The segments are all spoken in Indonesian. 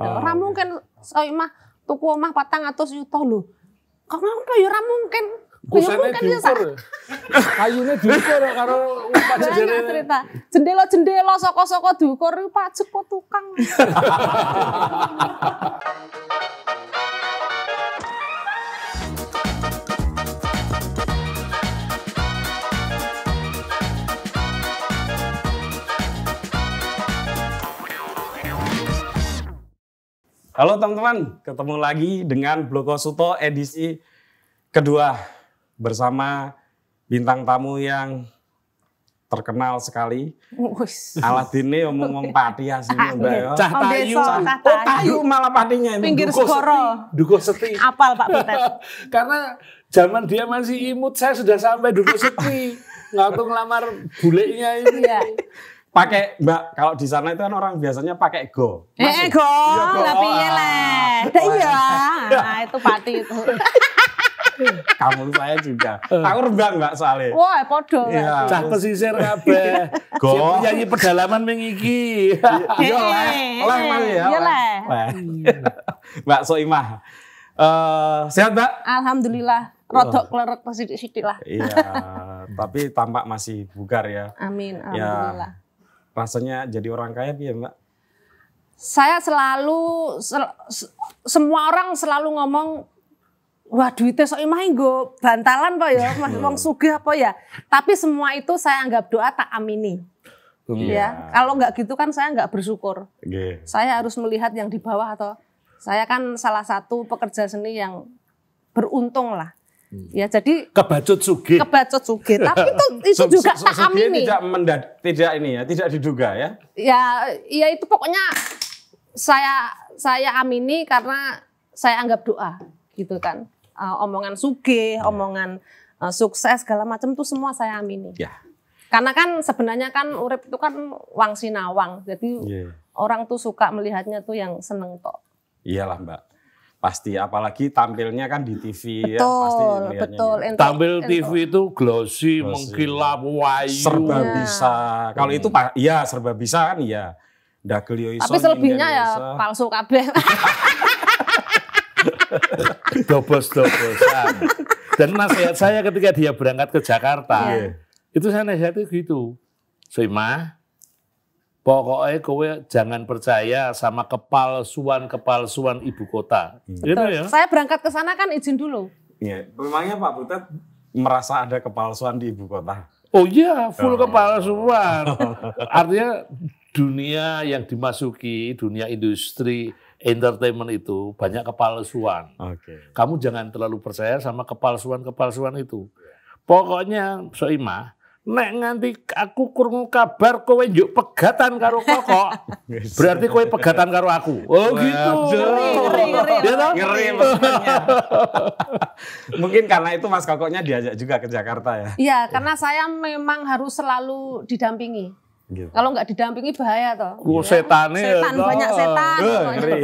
Ora oh, iya. mungkin saya oh, mah tuku omah 400 juta lho. Kok ngono ya ora mungkin. Kusene diukur. Kayune diukur ya karo Pak Jendela. cerita. Jendela-jendela saka-saka diukur Pak Jeko tukang. Halo teman-teman, ketemu lagi dengan Bloko Suto edisi kedua bersama bintang tamu yang terkenal sekali. Aladine omong-omong pati asli ah, Mbak iya. ya. Cah tayu. Oh tayu malah patinya ini. Pinggir Duko Skoro. Duko Seti. Apal Pak Butet. Karena zaman dia masih imut saya sudah sampai Duko Seti. Nggak tahu ngelamar bulenya ini. Iya pakai mbak kalau di sana itu kan orang biasanya pakai go eh, Masih. eh go, iya, go. tapi ya lah iya nah, itu pati itu kamu saya juga aku rebang mbak soalnya wah podo ya. cah pesisir kabe iya. go nyanyi pedalaman mengiki iya lah lah ya iya, iya lah mbak Soimah Uh, sehat mbak? Alhamdulillah rodok kelerok sedikit-sedikit lah. Iya, tapi tampak masih bugar ya. Amin, ya. alhamdulillah. Ya, rasanya jadi orang kaya ya Mbak? Saya selalu sel, semua orang selalu ngomong wah duitnya so imah gue bantalan pak ya, uang iya. wong sugih apa ya. Tapi semua itu saya anggap doa tak amini. Iya. Ya. Kalau nggak gitu kan saya nggak bersyukur. Saya harus melihat yang di bawah atau saya kan salah satu pekerja seni yang beruntung lah. Hmm. Ya, jadi kebacut suge. Kebacut suge, tapi itu itu juga tak amini. Tidak mendad, tidak ini ya, tidak diduga ya. Ya, ya itu pokoknya saya saya amini karena saya anggap doa gitu kan. Uh, omongan suge, ya. omongan uh, sukses segala macam itu semua saya amini. Ya. Karena kan sebenarnya kan urip itu kan wang sinawang. Jadi yeah. orang tuh suka melihatnya tuh yang seneng tok. Iyalah, Mbak pasti apalagi tampilnya kan di TV betul, ya pasti betul gitu. tampil ento. TV itu glossy, glossy. mengkilap wayu serba ya. bisa kalau itu hmm. pak iya serba bisa kan iya ndak ya tapi selebihnya ya, ya palsu kabeh dobos-dobosan dan nasihat saya ketika dia berangkat ke Jakarta yeah. Iya. itu saya nasihatnya gitu Soima Pokoknya kowe jangan percaya sama kepalsuan-kepalsuan ibu kota. Hmm. Gitu ya. Saya berangkat ke sana kan izin dulu. Iya, memangnya Pak Butet merasa ada kepalsuan di ibu kota? Oh iya, full oh. kepalsuan. Artinya dunia yang dimasuki, dunia industri entertainment itu banyak kepalsuan. Okay. Kamu jangan terlalu percaya sama kepalsuan-kepalsuan itu. Pokoknya Soimah, nek nganti aku kurung kabar kowe njuk pegatan karo koko berarti kowe pegatan karo aku oh gitu ngeri ngeri ngeri, iya ngeri maksudnya mungkin karena itu mas kokoknya diajak juga ke Jakarta ya iya karena saya memang harus selalu didampingi Gitu. Kalau nggak didampingi bahaya toh. Oh, setan toh. banyak setan. ngeri.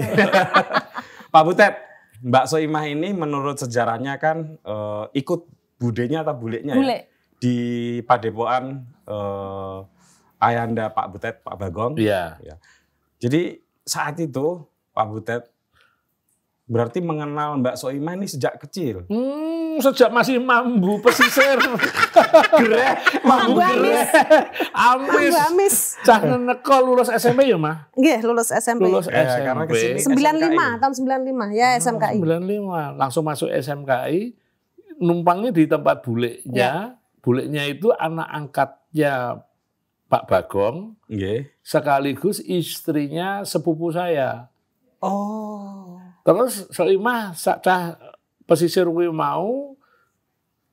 Pak Butet, Mbak Soimah ini menurut sejarahnya kan uh, ikut budenya atau buleknya Bule di Padepokan eh, Ayanda Pak Butet, Pak Bagong. Iya. Ya. Jadi saat itu Pak Butet berarti mengenal Mbak Soima ini sejak kecil. Hmm, sejak masih mambu pesisir. greh, mambu, mambu Amis. Mambu amis. Cah neneko lulus SMP ya, Mah? Nggih, lulus SMP. Lulus ya, SMP. Eh, karena kesini 95, SMKI. tahun 95 ya hmm, SMKI. 95, langsung masuk SMKI. Numpangnya di tempat bulenya. Ya bulenya itu anak angkatnya Pak Bagong, yeah. sekaligus istrinya sepupu saya. Oh. Terus Soimah cah pesisir kuwi mau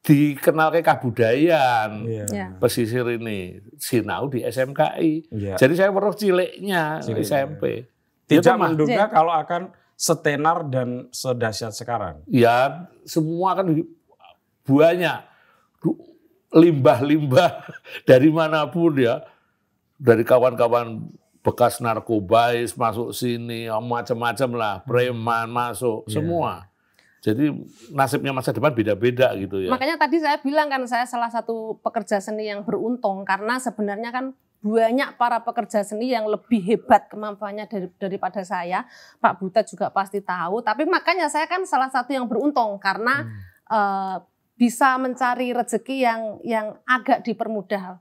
dikenal ke kabudayan yeah. Ya. pesisir ini sinau di SMKI. Yeah. Jadi saya perlu ciliknya di SMP. Iya. Ya Tidak menduga kalau akan setenar dan sedahsyat sekarang. Ya, semua kan banyak limbah-limbah dari manapun ya, dari kawan-kawan bekas narkobais masuk sini, ya, macam-macam lah, preman masuk, yeah. semua. Jadi nasibnya masa depan beda-beda gitu ya. Makanya tadi saya bilang kan saya salah satu pekerja seni yang beruntung karena sebenarnya kan banyak para pekerja seni yang lebih hebat kemampuannya daripada saya. Pak Buta juga pasti tahu. Tapi makanya saya kan salah satu yang beruntung karena hmm. uh, bisa mencari rezeki yang yang agak dipermudah.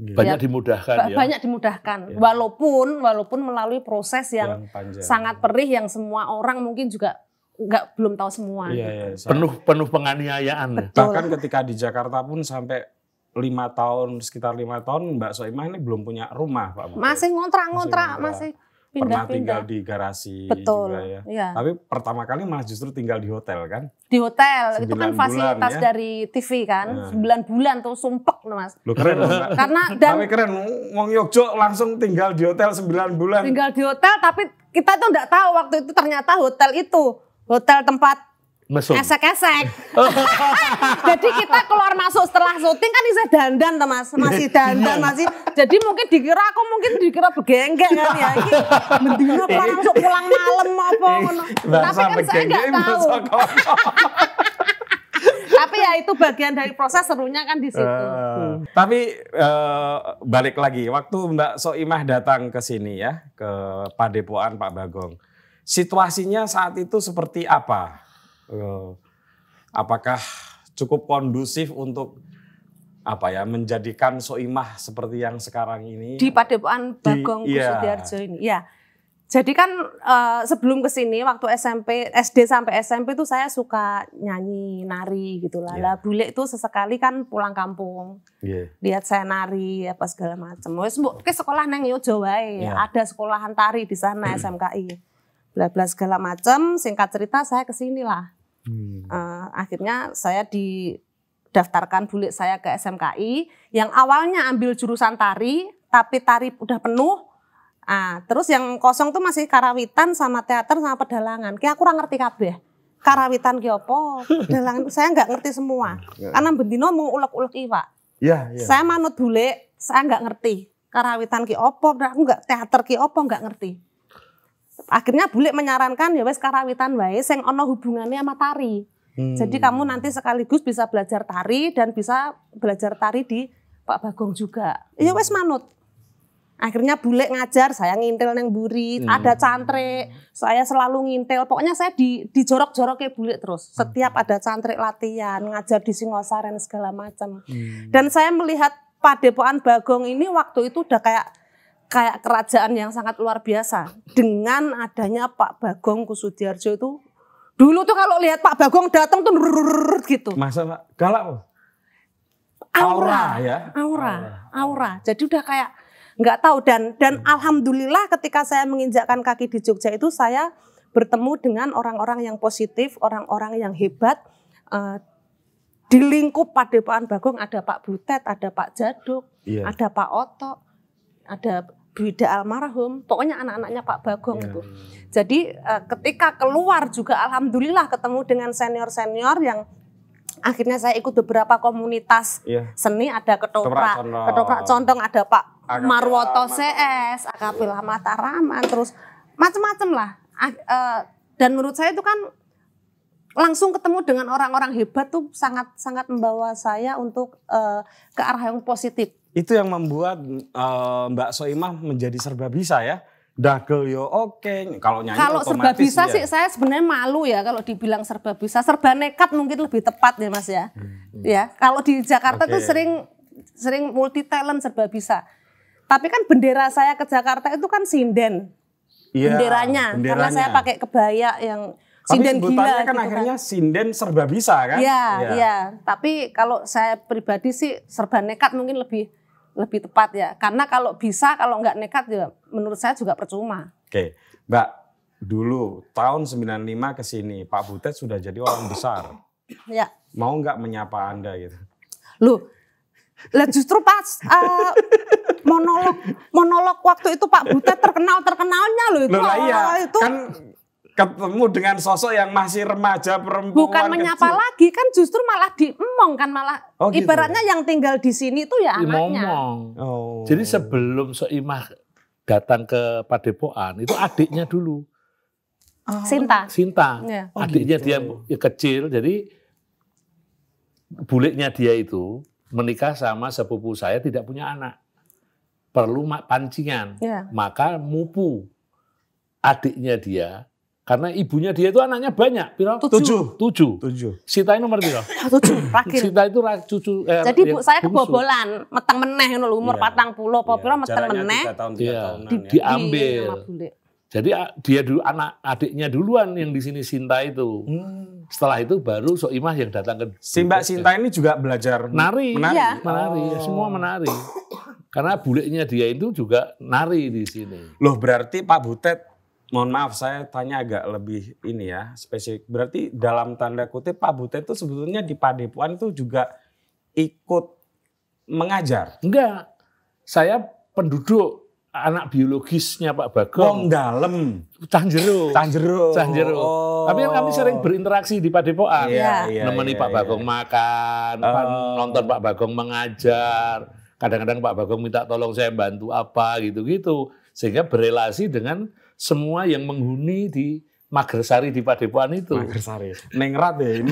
Iya. Banyak ya, dimudahkan ya. Banyak dimudahkan. Ya. Walaupun walaupun melalui proses yang, sangat perih yang semua orang mungkin juga nggak belum tahu semua. ya, gitu. ya, penuh penuh penganiayaan. Betul. Bahkan ketika di Jakarta pun sampai lima tahun sekitar lima tahun Mbak Soimah ini belum punya rumah Pak. Masih ngontrak-ngontrak masih. ngontrak. masih Pindah, pernah tinggal di garasi Betul. juga ya. ya. Tapi pertama kali malah justru tinggal di hotel kan? Di hotel, itu kan fasilitas ya? dari TV kan. Nah. Sembilan bulan tuh sumpek Mas. Lu keren loh. Karena dan Tapi keren wong Yogyo langsung tinggal di hotel sembilan bulan. Tinggal di hotel tapi kita tuh enggak tahu waktu itu ternyata hotel itu hotel tempat mesum. Esek-esek. Oh. jadi kita keluar masuk setelah syuting kan bisa dandan tuh mas. Masih dandan iya. masih. Jadi mungkin dikira aku mungkin dikira begenggeng kan ya. Mendingan aku iya. masuk pulang malam apa. Iya. Tapi kan saya nggak tahu. Tapi ya itu bagian dari proses serunya kan di situ. Uh, hmm. Tapi uh, balik lagi waktu Mbak Soimah datang ke sini ya ke Padepokan Pak Bagong. Situasinya saat itu seperti apa? Eh, apakah cukup kondusif untuk apa ya menjadikan soimah seperti yang sekarang ini di Padepokan Bagong di, iya. Kusudiarjo iya. ini ya jadi kan uh, sebelum kesini waktu SMP SD sampai SMP itu saya suka nyanyi nari gitu lah yeah. Iya. bule itu sesekali kan pulang kampung yeah. lihat saya nari apa segala macam wes ke sekolah nang Yojo Jawa yeah. ada sekolahan tari di sana SMKI bla bla segala macam singkat cerita saya kesini lah Hmm. Uh, akhirnya saya didaftarkan bulik saya ke SMKI yang awalnya ambil jurusan tari tapi tari udah penuh. Ah, terus yang kosong tuh masih karawitan sama teater sama pedalangan. Kayak kurang ngerti kabeh. Karawitan ki Pedalangan saya nggak ngerti semua. Karena bendino mau ulek-ulek iwa. Ya, ya. Saya manut bulik, saya nggak ngerti. Karawitan ki apa, aku nggak teater ki apa nggak ngerti akhirnya bule menyarankan ya wes karawitan wae sing ono hubungannya sama tari. Hmm. Jadi kamu nanti sekaligus bisa belajar tari dan bisa belajar tari di Pak Bagong juga. Ya wes manut. Akhirnya bule ngajar, saya ngintil neng buri, hmm. ada cantre, saya selalu ngintil. Pokoknya saya di dijorok-jorok kayak bule terus. Hmm. Setiap ada cantre latihan, ngajar di Singosaren segala macam. Hmm. Dan saya melihat Pak Padepokan Bagong ini waktu itu udah kayak kayak kerajaan yang sangat luar biasa dengan adanya Pak Bagong Kusudiarjo itu dulu tuh kalau lihat Pak Bagong datang tuh gitu masa Pak galak aura, aura ya aura aura, aura. jadi udah kayak nggak tahu dan dan hmm. alhamdulillah ketika saya menginjakkan kaki di Jogja itu saya bertemu dengan orang-orang yang positif orang-orang yang hebat uh, di lingkup Padepokan Bagong ada Pak Butet ada Pak Jaduk yeah. ada Pak Oto ada Buida almarhum, pokoknya anak-anaknya Pak Bagong yeah. itu. Jadi eh, ketika keluar juga alhamdulillah ketemu dengan senior-senior yang akhirnya saya ikut beberapa komunitas yeah. seni ada ketoprak, ketoprak contong, ada Pak Agapil Marwoto Lama. CS, Akapil Mataraman terus macam-macam lah. Uh, dan menurut saya itu kan langsung ketemu dengan orang-orang hebat tuh sangat sangat membawa saya untuk uh, ke arah yang positif. Itu yang membuat uh, Mbak Soimah menjadi serba bisa ya. Dagel yo oke, kalau nyanyi Kalau serba bisa ya. sih saya sebenarnya malu ya kalau dibilang serba bisa, serba nekat mungkin lebih tepat ya Mas ya. Hmm. hmm. Ya, kalau di Jakarta okay. tuh sering sering multi talent serba bisa. Tapi kan bendera saya ke Jakarta itu kan sinden. Ya, benderanya, benderanya karena saya pakai kebaya yang sinden gila kan gitu kan. akhirnya kan. sinden serba bisa kan? Iya, iya. Ya. Tapi kalau saya pribadi sih serba nekat mungkin lebih lebih tepat ya. Karena kalau bisa kalau nggak nekat ya menurut saya juga percuma. Oke. Mbak, dulu tahun 95 ke sini Pak Butet sudah jadi orang besar. Ya. Mau nggak menyapa Anda gitu? Loh, lah justru pas uh, monolog monolog waktu itu Pak Butet terkenal terkenalnya loh itu loh, iya. itu kan ketemu dengan sosok yang masih remaja perempuan bukan menyapa kecil. lagi kan justru malah diemong kan malah oh, gitu. Ya? ibaratnya yang tinggal di sini tuh ya anaknya Oh. jadi sebelum Soimah datang ke Padepokan itu adiknya dulu oh. Sinta Sinta ya. oh, gitu. adiknya gitu. dia ya kecil jadi buliknya dia itu menikah sama sepupu saya tidak punya anak perlu pancingan yeah. maka mupu adiknya dia karena ibunya dia itu anaknya banyak, piro? Tujuh. Tujuh. Tujuh. Sita itu nomor piro? Ah, tujuh, terakhir. Sita itu cucu. Eh, Jadi bu, ya, saya kebobolan, meteng meneh ngono umur yeah. patang puluh, apa iya, piro meteng meneh. Tiga tahun, tiga yeah. tahunan. Di, ya. Diambil. Iya, Jadi dia dulu anak adiknya duluan yang di sini Sinta itu. Hmm. Setelah itu baru Soimah yang datang ke. Si Mbak Sinta ini juga belajar nari, menari, iya. menari, ya, oh. semua menari. Karena buleknya dia itu juga nari di sini. Loh berarti Pak Butet mohon maaf saya tanya agak lebih ini ya spesifik. Berarti dalam tanda kutip Pak Butet itu sebetulnya di Padepokan itu juga ikut mengajar? Enggak. Saya penduduk anak biologisnya Pak Bagong. Wong dalam. Tanjero. Tanjero. Tanjero. Oh. Tapi kan kami sering oh. berinteraksi di Padepokan. Iya, iya, iya Nemeni iya, Pak iya. Bagong iya. makan, oh. nonton Pak Bagong mengajar. Kadang-kadang Pak Bagong minta tolong saya bantu apa gitu-gitu. Sehingga berelasi dengan semua yang menghuni di Magersari di Padepokan itu. Magersari. Nengrat ya ini.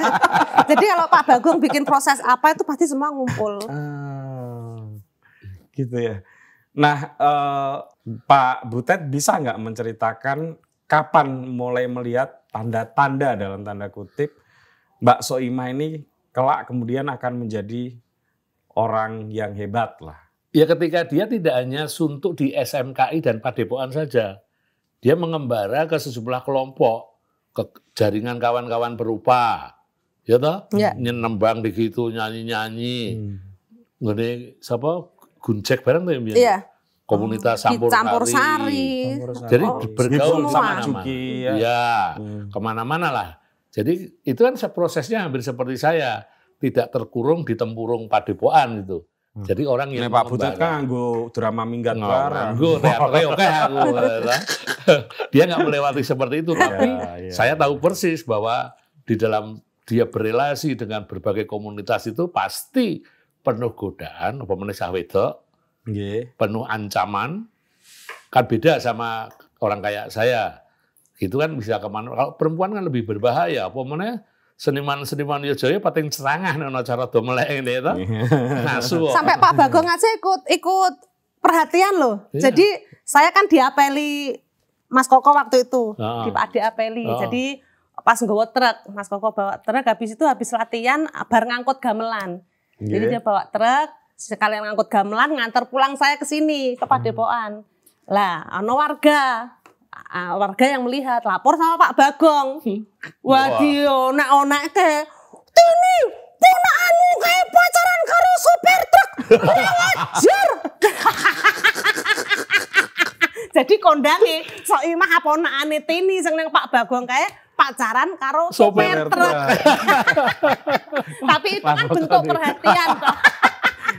Jadi kalau Pak Bagong bikin proses apa itu pasti semua ngumpul. Ah, gitu ya. Nah, eh, Pak Butet bisa nggak menceritakan kapan mulai melihat tanda-tanda dalam tanda kutip Mbak Soima ini kelak kemudian akan menjadi orang yang hebat lah. Ya ketika dia tidak hanya suntuk di SMKI dan Padepokan saja, dia mengembara ke sejumlah kelompok, ke jaringan kawan-kawan berupa, ya toh, ya. nyenembang begitu nyanyi-nyanyi, hmm. gede siapa guncek bareng tuh ya, ya. komunitas campur, campur sari. sari, jadi oh, bergaul sama mana ya, ya hmm. kemana-mana lah. Jadi itu kan prosesnya hampir seperti saya, tidak terkurung di tempurung Padepokan gitu Hmm. Jadi orang yang Nek Pak Butet kan anggo drama minggat no, bareng. Nganggo oke ya Dia nggak melewati seperti itu iya, tapi ya, saya tahu persis bahwa di dalam dia berrelasi dengan berbagai komunitas itu pasti penuh godaan, apa meneh wedok, yeah. penuh ancaman. Kan beda sama orang kayak saya. Itu kan bisa kemana. Kalau perempuan kan lebih berbahaya, apa seniman-seniman yo jaya pating cerangah nih, cara domelek ini ya itu. Iya. Nasu. Sampai Pak Bagong aja ikut ikut perhatian loh. Iya. Jadi saya kan diapeli Mas Koko waktu itu oh. di Pak Ade apeli. Oh. Jadi pas nggawa truk, Mas Koko bawa truk habis itu habis latihan bar ngangkut gamelan. Yeah. Jadi dia bawa truk sekalian ngangkut gamelan ngantar pulang saya ke sini ke hmm. Padepokan. Lah, ana warga warga yang melihat lapor sama Pak Bagong. Hmm. Wadio, nak onak ke, tini, puna anu kayak pacaran karo super truk, wajar. Jadi kondangi, so imah apa onak ane tini, sing Pak Bagong kayak pacaran karo super truk. Tapi itu kan bentuk perhatian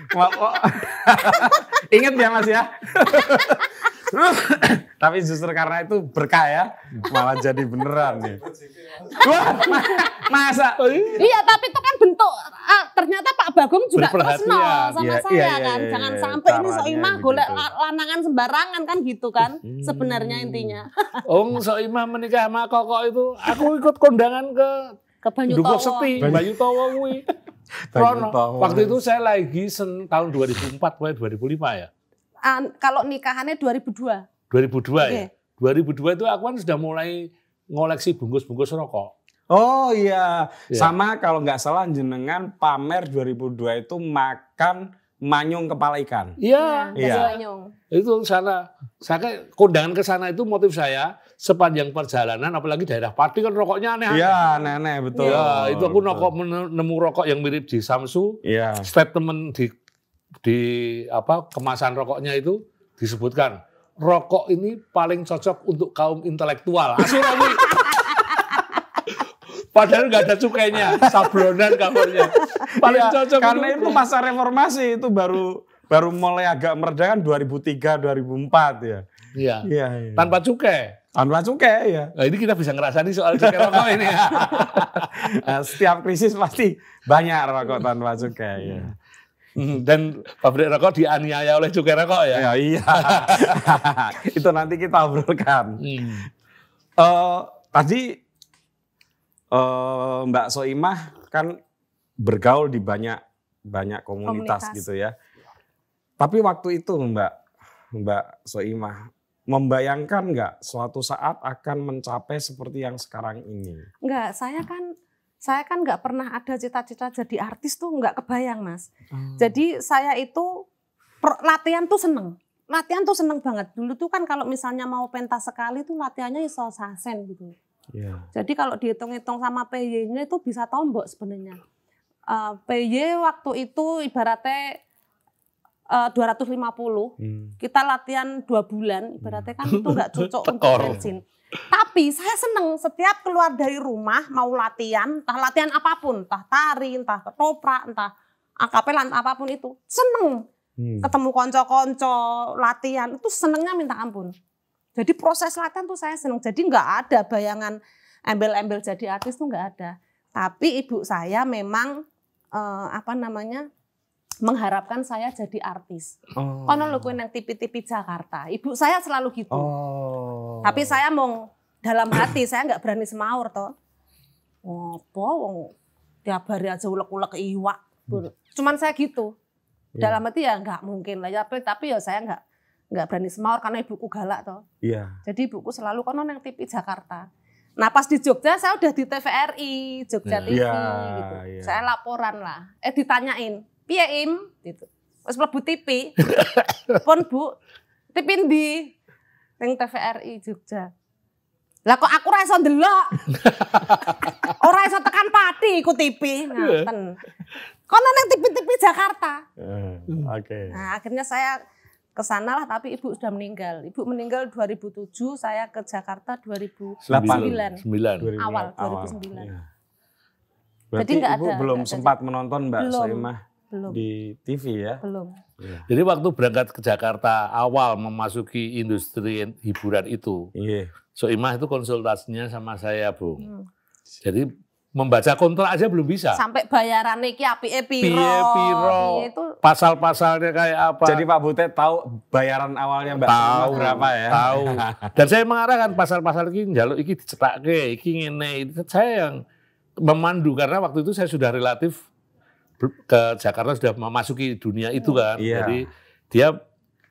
Ingat ya Mas ya. Tapi justru karena itu berkah ya, malah jadi beneran nih. Wah, masa? Iya, tapi itu kan bentuk ah, ternyata Pak Bagong juga personal sama ya, saya iya, iya kan. Iya, iya, Jangan iya, sampai ini Soimah gitu golek lanangan sembarangan kan gitu kan. Hmm. Sebenarnya intinya. Om Soimah menikah sama Koko itu, aku ikut kondangan ke ke Banyutowo. Sepi, Seti, Bayu Towo kuwi. Waktu itu saya lagi sen, tahun 2004 atau 2005 ya. Um, kalau nikahannya 2002. 2002 okay. ya. 2002 itu aku kan sudah mulai ngoleksi bungkus-bungkus rokok. Oh iya, yeah. sama kalau nggak salah jenengan pamer 2002 itu makan manyung kepala ikan. Iya, iya. yeah. Itu sana, saya kondangan ke sana itu motif saya sepanjang perjalanan, apalagi daerah Pati kan rokoknya aneh. Iya, aneh-aneh betul. Iya, itu aku betul. rokok rokok yang mirip di Samsu. Iya. Statement di di apa kemasan rokoknya itu disebutkan rokok ini paling cocok untuk kaum intelektual. Asurami. Padahal nggak ada cukainya, sablonan kamarnya. Paling ya, cocok. Karena itu, itu masa reformasi itu baru baru mulai agak mereda kan 2003 2004 ya. Iya. Iya. Ya. Tanpa cukai. Tanpa cukai ya. Nah, ini kita bisa ngerasain soal cukai rokok ini. Ya. Setiap krisis pasti banyak rokok tanpa cukai ya. Mhm. Dan pabrik rokok dianiaya oleh cukai rokok ya? ya iya. itu nanti kita obrolkan. Hmm. Uh, tadi uh, Mbak Soimah kan bergaul di banyak banyak komunitas, komunitas gitu ya. Tapi waktu itu Mbak Mbak Soimah membayangkan nggak suatu saat akan mencapai seperti yang sekarang ini? Nggak, saya kan saya kan nggak pernah ada cita-cita jadi artis tuh nggak kebayang mas. Hmm. Jadi saya itu per, latihan tuh seneng, latihan tuh seneng banget. Dulu tuh kan kalau misalnya mau pentas sekali tuh latihannya iso sasen gitu. Yeah. Jadi kalau dihitung-hitung sama PY-nya itu bisa tombok sebenarnya. Uh, eh, PY waktu itu ibaratnya eh, uh, 250, hmm. kita latihan dua bulan, ibaratnya kan itu nggak cocok untuk bensin. Tapi saya seneng setiap keluar dari rumah mau latihan, entah latihan apapun, entah tari, entah ketoprak, entah akapela, entah apapun itu. Seneng hmm. ketemu konco-konco latihan itu senengnya minta ampun. Jadi proses latihan tuh saya seneng. Jadi nggak ada bayangan embel-embel jadi artis tuh nggak ada. Tapi ibu saya memang eh, apa namanya mengharapkan saya jadi artis. Oh. Kono yang tipi-tipi Jakarta. Ibu saya selalu gitu. Oh. Tapi saya mau dalam hati saya nggak berani semaur toh. Ngopo wong tiap hari aja ulek-ulek iwak. Hmm. Cuman saya gitu. Yeah. Dalam hati ya nggak mungkin lah ya, tapi, tapi ya saya nggak nggak berani semaur karena ibuku galak toh. Iya. Yeah. Jadi ibuku selalu kono yang tipi Jakarta. Nah pas di Jogja saya udah di TVRI, Jogja TV ya, iya, gitu. Ya. Saya laporan lah, eh ditanyain piye im gitu pas mlebu TV pon Bu TV ndi ning TVRI Jogja lah kok aku ora iso ndelok ora iso tekan pati iku TV ngoten kok ning TV-TV Jakarta uh, oke okay. nah akhirnya saya ke lah tapi ibu sudah meninggal. Ibu meninggal 2007, saya ke Jakarta 2009. 9. 9. Awal 2009. Awal. Ya. Berarti Jadi ibu ada, belum ada sempat aja. menonton Mbak belum. Soimah belum. Di TV ya? Belum. Iya. Jadi waktu berangkat ke Jakarta awal memasuki industri hiburan itu, yeah. Imah itu konsultasinya sama saya, Bung. Hmm. Jadi membaca kontrak aja belum bisa. Sampai bayaran iki api piro. piro. Pasal-pasalnya kayak apa. Jadi Pak Butet tahu bayaran awalnya Mbak tahu, berapa ya? Tahu. Dan saya mengarahkan pasal-pasal ini njaluk iki ke iki ngene. Saya yang memandu karena waktu itu saya sudah relatif ke Jakarta sudah memasuki dunia itu kan. Iya. Jadi dia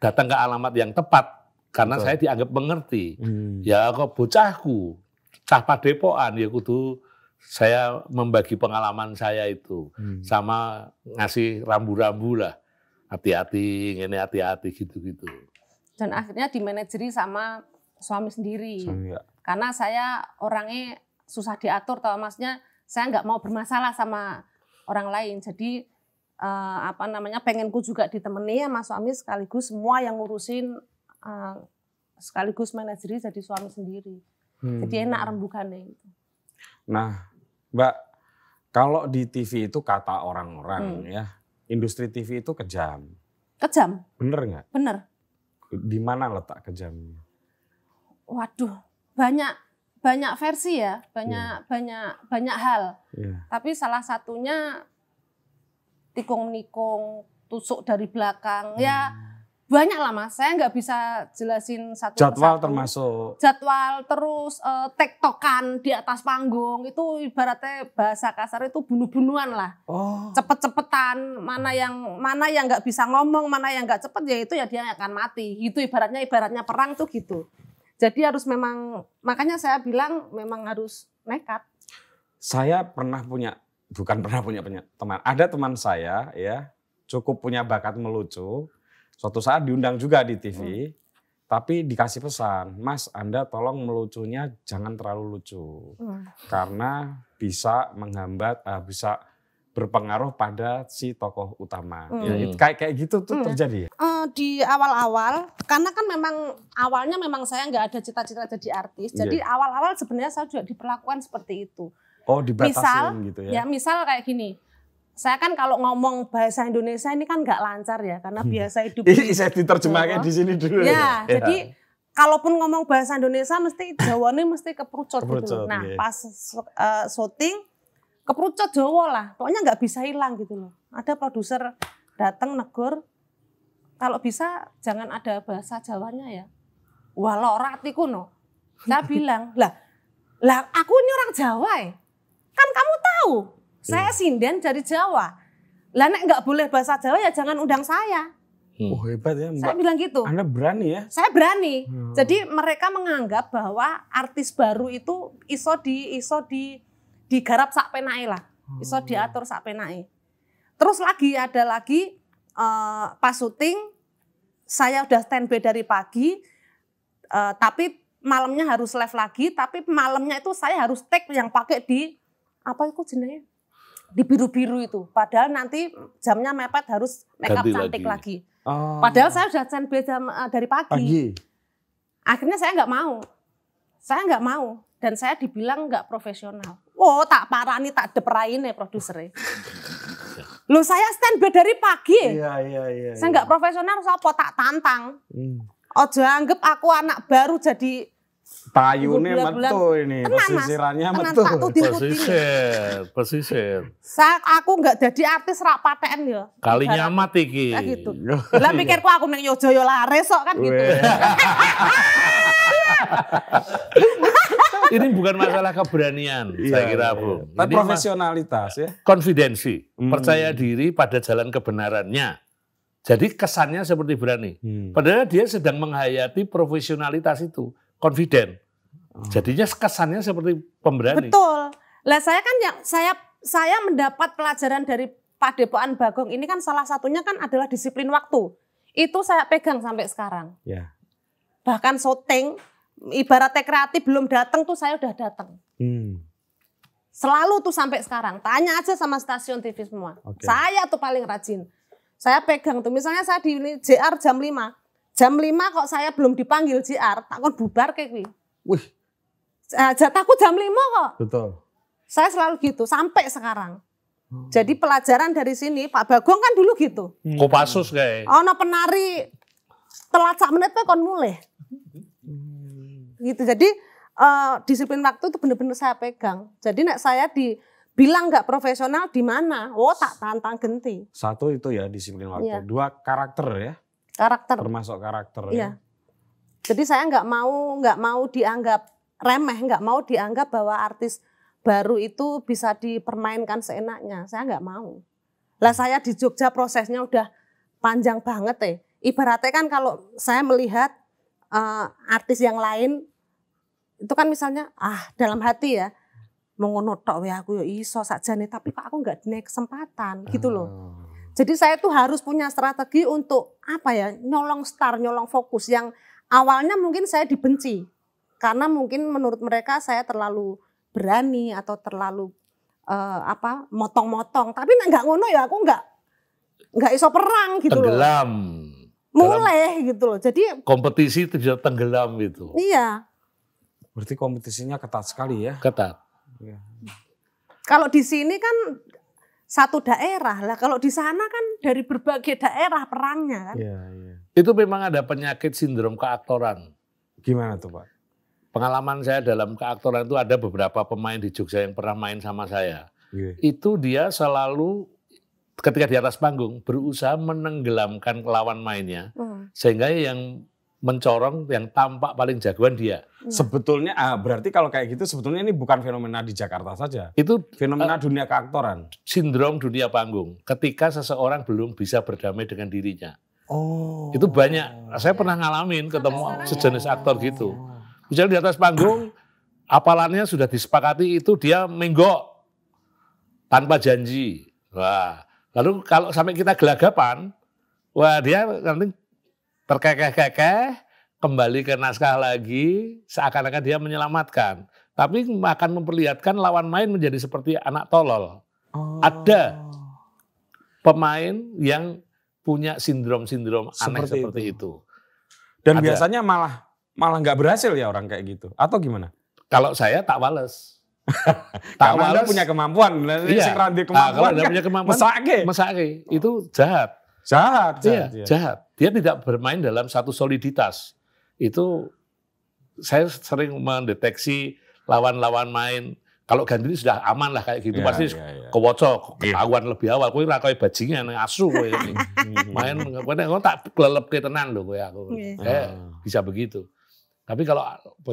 datang ke alamat yang tepat karena Betul. saya dianggap mengerti. Hmm. Ya kok bocahku, cah Padepokan ya kudu saya membagi pengalaman saya itu hmm. sama ngasih rambu-rambu lah. Hati-hati, ini hati-hati gitu-gitu. Dan akhirnya dimanajeri sama suami sendiri. Suami, ya. Karena saya orangnya susah diatur, tau masnya saya nggak mau bermasalah sama orang lain. Jadi uh, apa namanya pengenku juga ditemani ya mas suami sekaligus semua yang ngurusin uh, sekaligus manajeri jadi suami sendiri. Hmm. Jadi enak rembukannya itu. Nah, Mbak, kalau di TV itu kata orang-orang hmm. ya, industri TV itu kejam. Kejam? Bener nggak? Bener. Di mana letak kejamnya? Waduh, banyak banyak versi ya, banyak yeah. banyak banyak hal. Yeah. Tapi salah satunya tikung nikung tusuk dari belakang, ya, hmm. ya banyak lah mas. Saya nggak bisa jelasin satu jadwal satu. termasuk jadwal terus uh, tektokan di atas panggung itu ibaratnya bahasa kasar itu bunuh-bunuhan lah. Oh. Cepet-cepetan mana yang mana yang nggak bisa ngomong, mana yang nggak cepet ya itu ya dia akan mati. Itu ibaratnya ibaratnya perang tuh gitu. Jadi harus memang makanya saya bilang memang harus nekat. Saya pernah punya bukan pernah punya, punya teman. Ada teman saya ya cukup punya bakat melucu. Suatu saat diundang juga di TV, hmm. tapi dikasih pesan, Mas Anda tolong melucunya jangan terlalu lucu, hmm. karena bisa menghambat, uh, bisa berpengaruh pada si tokoh utama. Ya, hmm. Ya, kayak kayak gitu tuh hmm. terjadi. Hmm di awal-awal karena kan memang awalnya memang saya nggak ada cita-cita jadi artis. Yeah. Jadi iya. awal-awal sebenarnya saya juga diperlakukan seperti itu. Oh, dibatasi misal, gitu ya. Ya, misal kayak gini. Saya kan kalau ngomong bahasa Indonesia ini kan nggak lancar ya karena hmm. biasa hidup. Ini saya diterjemahkan di sini dulu. Ya, ya. jadi ya. kalaupun ngomong bahasa Indonesia mesti ini mesti keprucut, gitu. keprucut gitu. Nah, yeah. pas uh, eh, syuting keprucut Jawa lah. Pokoknya nggak bisa hilang gitu loh. Ada produser datang negur, kalau bisa jangan ada bahasa Jawanya ya. Walorati kuno. Saya bilang, lah, lah aku ini orang Jawa ya. Kan kamu tahu, saya hmm. sinden dari Jawa. Lah nek nggak boleh bahasa Jawa ya jangan undang saya. Hmm. Oh hebat ya Mbak. Saya bilang gitu. Anda berani ya? Saya berani. Hmm. Jadi mereka menganggap bahwa artis baru itu iso di iso di digarap sak penai lah. Iso hmm. diatur sak penai. Terus lagi ada lagi uh, pas syuting saya udah standby dari pagi, uh, tapi malamnya harus live lagi, tapi malamnya itu saya harus take yang pakai di apa itu jenisnya Di biru-biru itu. Padahal nanti jamnya mepet harus makeup Ganti cantik lagi. lagi. Oh. Padahal saya udah standby jam uh, dari pagi. pagi. Akhirnya saya nggak mau. Saya nggak mau dan saya dibilang nggak profesional. Oh, tak parani tak deperain ya produsernya. Loh saya standby dari pagi. Iya, iya, iya. Saya nggak iya. profesional, sopo tak tantang. Hmm. Ojo anggap aku anak baru jadi Payune metu ini, Tenang, pesisirannya metu. Pesisir, pesisir. Saya aku nggak jadi artis rak paten ya. Kali nyamat iki. nah, gitu. Iya. Lah pikirku aku neng yojo yo laris sok kan gitu. ini bukan masalah keberanian iya, saya kira bu. Iya. Tapi profesionalitas ya. Konfidensi, hmm. percaya diri pada jalan kebenarannya. Jadi kesannya seperti berani. Hmm. Padahal dia sedang menghayati profesionalitas itu, confident. Oh. Jadinya kesannya seperti pemberani. Betul. Lah saya kan yang saya saya mendapat pelajaran dari Pak Depoan Bagong ini kan salah satunya kan adalah disiplin waktu. Itu saya pegang sampai sekarang. Ya. Bahkan syuting ibaratnya kreatif belum datang tuh saya udah datang. Hmm. Selalu tuh sampai sekarang. Tanya aja sama stasiun TV semua. Okay. Saya tuh paling rajin. Saya pegang tuh. Misalnya saya di JR jam 5. Jam 5 kok saya belum dipanggil JR, takut bubar kayak gini. Wih. Eh, takut jam 5 kok. Betul. Saya selalu gitu sampai sekarang. Hmm. Jadi pelajaran dari sini Pak Bagong kan dulu gitu. Hmm. Kopassus kayak. no penari telat sak menit kon mulai. Hmm gitu jadi uh, disiplin waktu itu benar-benar saya pegang jadi nak saya di bilang nggak profesional di mana oh tak tantang genti satu itu ya disiplin waktu ya. dua karakter ya karakter termasuk karakter ya, ya. jadi saya nggak mau nggak mau dianggap remeh nggak mau dianggap bahwa artis baru itu bisa dipermainkan seenaknya saya nggak mau lah saya di Jogja prosesnya udah panjang banget ya. Ibaratnya kan kalau saya melihat uh, artis yang lain itu kan misalnya ah dalam hati ya mengono ya aku yo iso sakjane tapi kok aku nggak dinaik kesempatan gitu loh. Oh. Jadi saya tuh harus punya strategi untuk apa ya nyolong star, nyolong fokus yang awalnya mungkin saya dibenci karena mungkin menurut mereka saya terlalu berani atau terlalu uh, apa motong-motong. Tapi nggak ngono ya aku nggak nggak iso perang gitu Tenggelam. loh mulai gitu loh. Jadi kompetisi itu bisa tenggelam gitu. Iya. Berarti kompetisinya ketat sekali ya? Ketat. Ya. Kalau di sini kan satu daerah lah. Kalau di sana kan dari berbagai daerah perangnya kan. Iya, iya. Itu memang ada penyakit sindrom keaktoran. Gimana tuh Pak? Pengalaman saya dalam keaktoran itu ada beberapa pemain di Jogja yang pernah main sama saya. Yeah. Itu dia selalu ketika di atas panggung berusaha menenggelamkan lawan mainnya hmm. sehingga yang mencorong yang tampak paling jagoan dia. Hmm. Sebetulnya ah, berarti kalau kayak gitu sebetulnya ini bukan fenomena di Jakarta saja. Itu fenomena uh, dunia keaktoran. Sindrom dunia panggung. Ketika seseorang belum bisa berdamai dengan dirinya. Oh. Itu banyak. Saya pernah ngalamin ketemu ya. sejenis aktor gitu. Oh. Misalnya di atas panggung apalannya sudah disepakati itu dia menggok tanpa janji. Wah, Lalu kalau sampai kita gelagapan, wah dia nanti terkekeh-kekeh, kembali ke naskah lagi, seakan-akan dia menyelamatkan. Tapi akan memperlihatkan lawan main menjadi seperti anak tolol. Oh. Ada pemain yang punya sindrom-sindrom aneh seperti, seperti itu. itu. Dan Ada. biasanya malah malah nggak berhasil ya orang kayak gitu. Atau gimana? Kalau saya tak wales. Karena Anda punya kemampuan, iya. sing nah, kemampuan. Nah, punya kemampuan, mesake. Mesake. Itu jahat. Jahat, iya, jahat, iya, jahat. Dia tidak bermain dalam satu soliditas. Itu saya sering mendeteksi lawan-lawan main kalau Gandhi sudah aman lah kayak gitu ya, pasti ya, ya. kewocok iya. ketahuan ya. lebih awal Kau ini rakyat bajingan asu ini main kau tak ke tenan loh kau aku yeah. Iya. eh, bisa begitu tapi kalau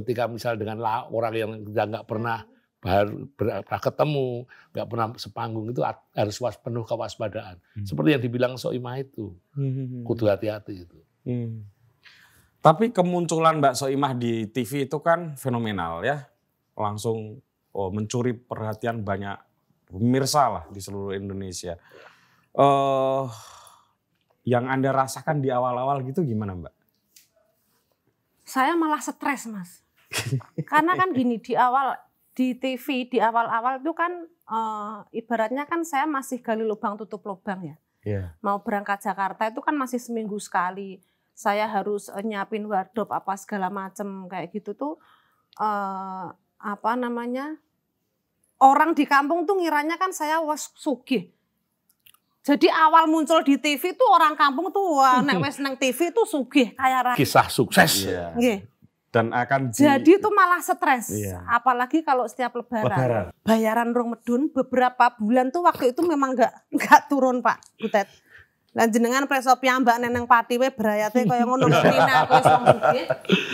ketika misal dengan orang yang tidak nggak pernah baru pernah ketemu, nggak pernah sepanggung itu harus was, penuh kewaspadaan. Hmm. Seperti yang dibilang Soima itu, hmm, hmm, hmm. kudu hati-hati itu. Hmm. Tapi kemunculan Mbak Soimah di TV itu kan fenomenal ya, langsung oh, mencuri perhatian banyak pemirsa lah di seluruh Indonesia. Uh, yang anda rasakan di awal-awal gitu gimana Mbak? Saya malah stres Mas. Karena kan gini di awal di TV di awal-awal itu kan uh, ibaratnya kan saya masih gali lubang tutup lubang ya. Yeah. Mau berangkat Jakarta itu kan masih seminggu sekali. Saya harus uh, nyiapin wardrobe apa segala macem kayak gitu tuh uh, apa namanya orang di kampung tuh ngiranya kan saya was sugih. Jadi awal muncul di TV tuh orang kampung tuh wah neng neng TV tuh sugih kayak rakyat. Kisah sukses. Yeah. Yeah dan akan di... jadi itu malah stres iya. apalagi kalau setiap lebaran, lebaran. bayaran rong medun beberapa bulan tuh waktu itu memang nggak nggak turun pak Butet dan jenengan yang Mbak neneng patiwe we yang ngono yang aku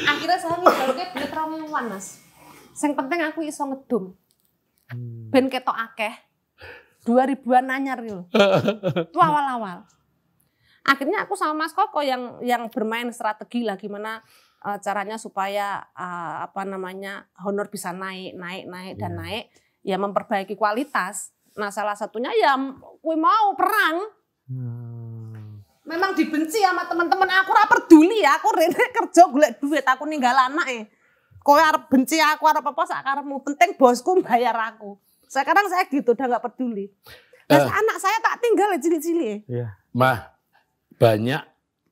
Akhirnya saya ngidolke duit 2000 Mas. Yang penting aku iso ngedum. Hmm. Ben ketok akeh. dua ribuan anyar real Itu awal-awal. Akhirnya aku sama Mas Koko yang yang bermain strategi lah gimana uh, caranya supaya uh, apa namanya honor bisa naik, naik, naik dan yeah. naik. Ya memperbaiki kualitas. Nah salah satunya ya kue mau perang. Hmm. Memang dibenci sama teman-teman aku ora peduli ya, aku rene kerja gue duit, aku ninggal anak eh Kowe benci aku arep apa akar mau penting bosku bayar aku. Sekarang saya gitu udah nggak peduli. Dan uh, eh. anak saya tak tinggal cili cili ya. E. Iya. Mah banyak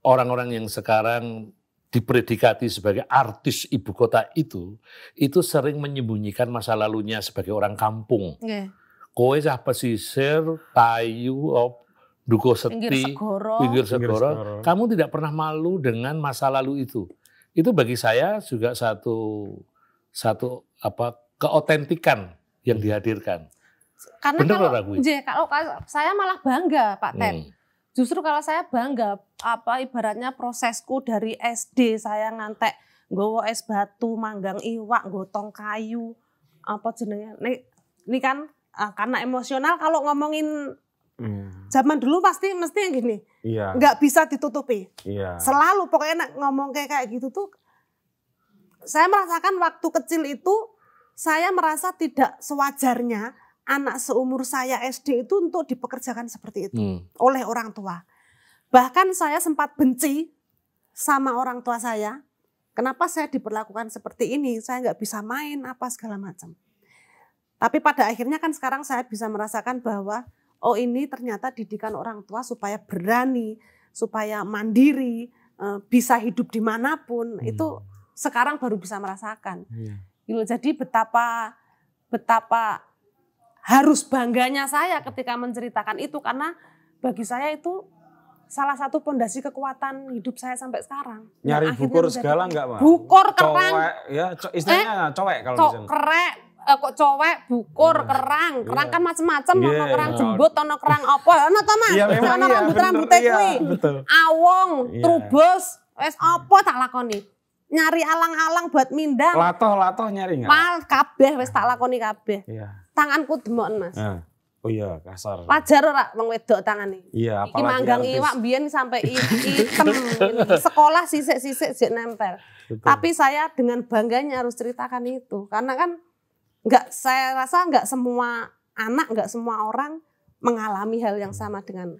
orang-orang yang sekarang dipredikati sebagai artis ibu kota itu, itu sering menyembunyikan masa lalunya sebagai orang kampung. Yeah. Kowe sah pesisir, tayu, op, duko seti, pinggir segoro. kamu tidak pernah malu dengan masa lalu itu. Itu bagi saya juga satu satu apa keotentikan yang hmm. dihadirkan. Karena Bener kalau, kalau saya malah bangga Pak Ten. Hmm. Justru kalau saya bangga apa ibaratnya prosesku dari SD saya ngantek gowo es batu, manggang iwak, gotong kayu, apa jenenge. Ini, ini kan ah, karena emosional kalau ngomongin hmm. zaman dulu pasti mesti yang gini. Iya. bisa ditutupi. Iya. Selalu pokoknya ngomong kayak kayak gitu tuh saya merasakan waktu kecil itu saya merasa tidak sewajarnya anak seumur saya SD itu untuk dipekerjakan seperti itu hmm. oleh orang tua. Bahkan saya sempat benci sama orang tua saya. Kenapa saya diperlakukan seperti ini? Saya nggak bisa main apa segala macam. Tapi pada akhirnya kan sekarang saya bisa merasakan bahwa oh ini ternyata didikan orang tua supaya berani, supaya mandiri, eh, bisa hidup dimanapun. Hmm. Itu sekarang baru bisa merasakan. Yeah. Gitu. Jadi betapa betapa harus bangganya saya ketika menceritakan itu karena bagi saya itu salah satu pondasi kekuatan hidup saya sampai sekarang. Nyari bukur segala enggak, Mas? Bukur kerang. Cowek, ya, istilahnya eh, cowek kalau co misalnya. Kerek, eh, kok cowek, bukur, oh, kerang. Iya. Kerang kan macem-macem, yeah, ono kerang iya. jembut, ono kerang apa, ono to Mas? ono rambut-rambut kuwi. Awong, yeah. trubus, wis apa tak lakoni? Nyari alang-alang buat mindang. Latoh-latoh nyari enggak? Mal kabeh wis tak lakoni kabeh. Yeah. Tanganku demokan, Mas. Yeah. Oh iya, kasar. Wajar ora wong wedok tangane. Iya, apalagi. Iki manggang artis. iwak biyen sampai hitam. Sekolah sisik-sisik jek nempel. Betul. Tapi saya dengan bangganya harus ceritakan itu karena kan nggak saya rasa nggak semua anak, nggak semua orang mengalami hal yang sama dengan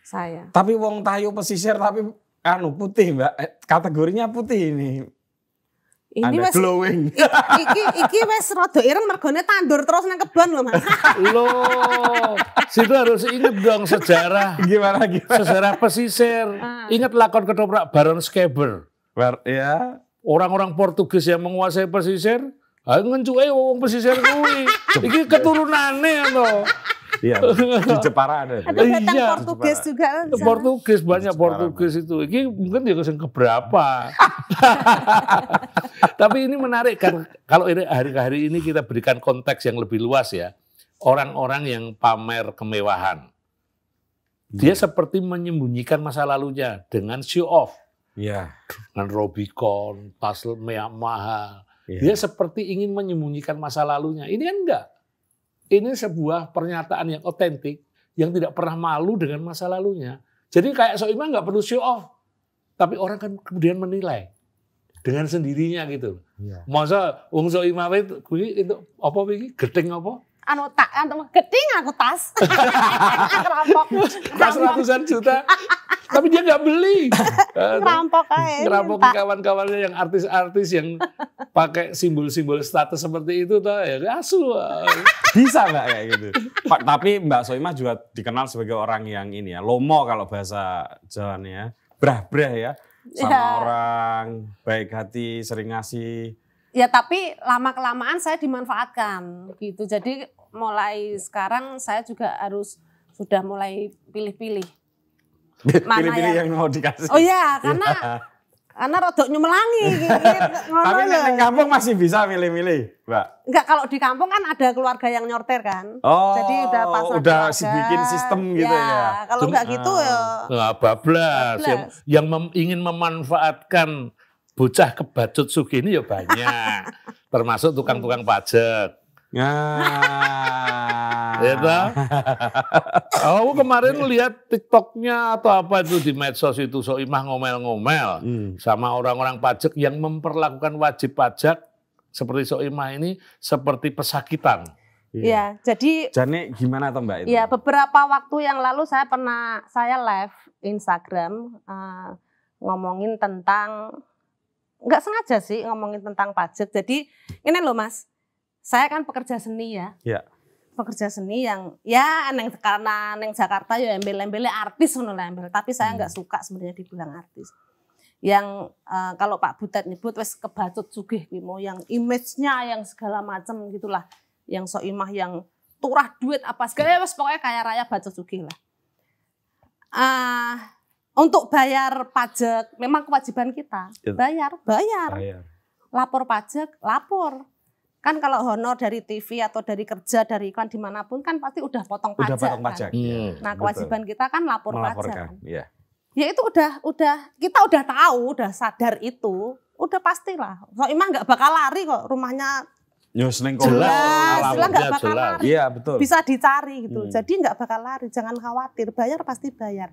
saya. Tapi wong tayu pesisir tapi anu putih, Mbak. Eh, kategorinya putih ini ini Anda glowing. Iki, iki, iki wes rada ireng mergone tandur terus nang kebon loh Mas. Loh, Situ harus inget dong sejarah. Gimana gimana? Sejarah pesisir. Ah. Ingat lakon ketoprak Baron Skeber. Where, ya. Orang-orang Portugis yang menguasai pesisir, ayo ngencuke wong pesisir kuwi. Iki keturunane loh. Iya, di Jepara ada. Ada iya, Portugis juga. Kan? Portugis, banyak Portugis itu. Ini mungkin juga yang keberapa. Tapi ini menarik kan kalau ini hari-hari ke ini kita berikan konteks yang lebih luas ya. Orang-orang yang pamer kemewahan. Dia hmm. seperti menyembunyikan masa lalunya dengan show off. Iya. Dengan Robicon, tas mahal. Ya. Dia seperti ingin menyembunyikan masa lalunya. Ini kan enggak ini sebuah pernyataan yang otentik yang tidak pernah malu dengan masa lalunya. Jadi kayak Soimah nggak perlu show off, tapi orang kan kemudian menilai dengan sendirinya gitu. Ya. Masa Wong Soimah itu apa begini? Geting apa? anu tak anu keting aku tas. rampok, Tas ratusan juta. Tapi dia nggak beli. rampok aja. rampok kawan-kawannya yang artis-artis yang pakai simbol-simbol status seperti itu tuh ya asu. Bisa nggak kayak gitu? Pak, tapi Mbak Soimah juga dikenal sebagai orang yang ini ya, lomo kalau bahasa ya, brah-brah ya sama ya. orang, baik hati, sering ngasih. Ya tapi lama kelamaan saya dimanfaatkan gitu. Jadi mulai iya. sekarang saya juga harus sudah mulai pilih-pilih. Pilih-pilih yang... yang mau dikasih. Oh iya, karena iya. karena rodok nyumelangi Tapi di kampung masih bisa milih-milih, Mbak. Enggak, kalau di kampung kan ada keluarga yang nyortir kan. Oh, Jadi udah pas udah bikin sistem gitu iya, ya. Kalau enggak gitu ah, ya. Enggak bablas, yang, yang mem, ingin memanfaatkan bocah kebacut suki ini ya banyak. Termasuk tukang-tukang pajak. Ah. ya Oh, kemarin lihat TikToknya atau apa itu di medsos itu Soimah ngomel-ngomel hmm. sama orang-orang pajak yang memperlakukan wajib pajak seperti Soimah ini seperti pesakitan. Iya, ya, jadi Jane gimana tuh Mbak itu? Ya, beberapa waktu yang lalu saya pernah saya live Instagram uh, ngomongin tentang nggak sengaja sih ngomongin tentang pajak. Jadi ini loh Mas, saya kan pekerja seni ya. Iya. Pekerja seni yang ya neng karena neng Jakarta ya embel-embel artis menurut embel, tapi saya hmm. nggak hmm. suka sebenarnya dibilang artis. Yang uh, kalau Pak Butet nyebut wes kebacut sugih bimo yang image-nya yang segala macam gitulah, yang sok imah yang turah duit apa segala ya wes pokoknya kaya raya bacut sugih lah. Uh, untuk bayar pajak memang kewajiban kita. Iya. Bayar, bayar. bayar. Lapor pajak, lapor Kan kalau honor dari TV atau dari kerja dari iklan dimanapun kan pasti udah potong udah Potong kan? pajak. Kan? Hmm, iya. nah kewajiban betul. kita kan lapor Melaporkan, pajak. Kan? Ya. ya itu udah udah kita udah tahu udah sadar itu udah pastilah. Kalau imah nggak bakal lari kok rumahnya Jelas, jelas, jelas nggak iya, bakal jelas. lari. Iya betul. Bisa dicari gitu. Hmm. Jadi nggak bakal lari, jangan khawatir. Bayar pasti bayar.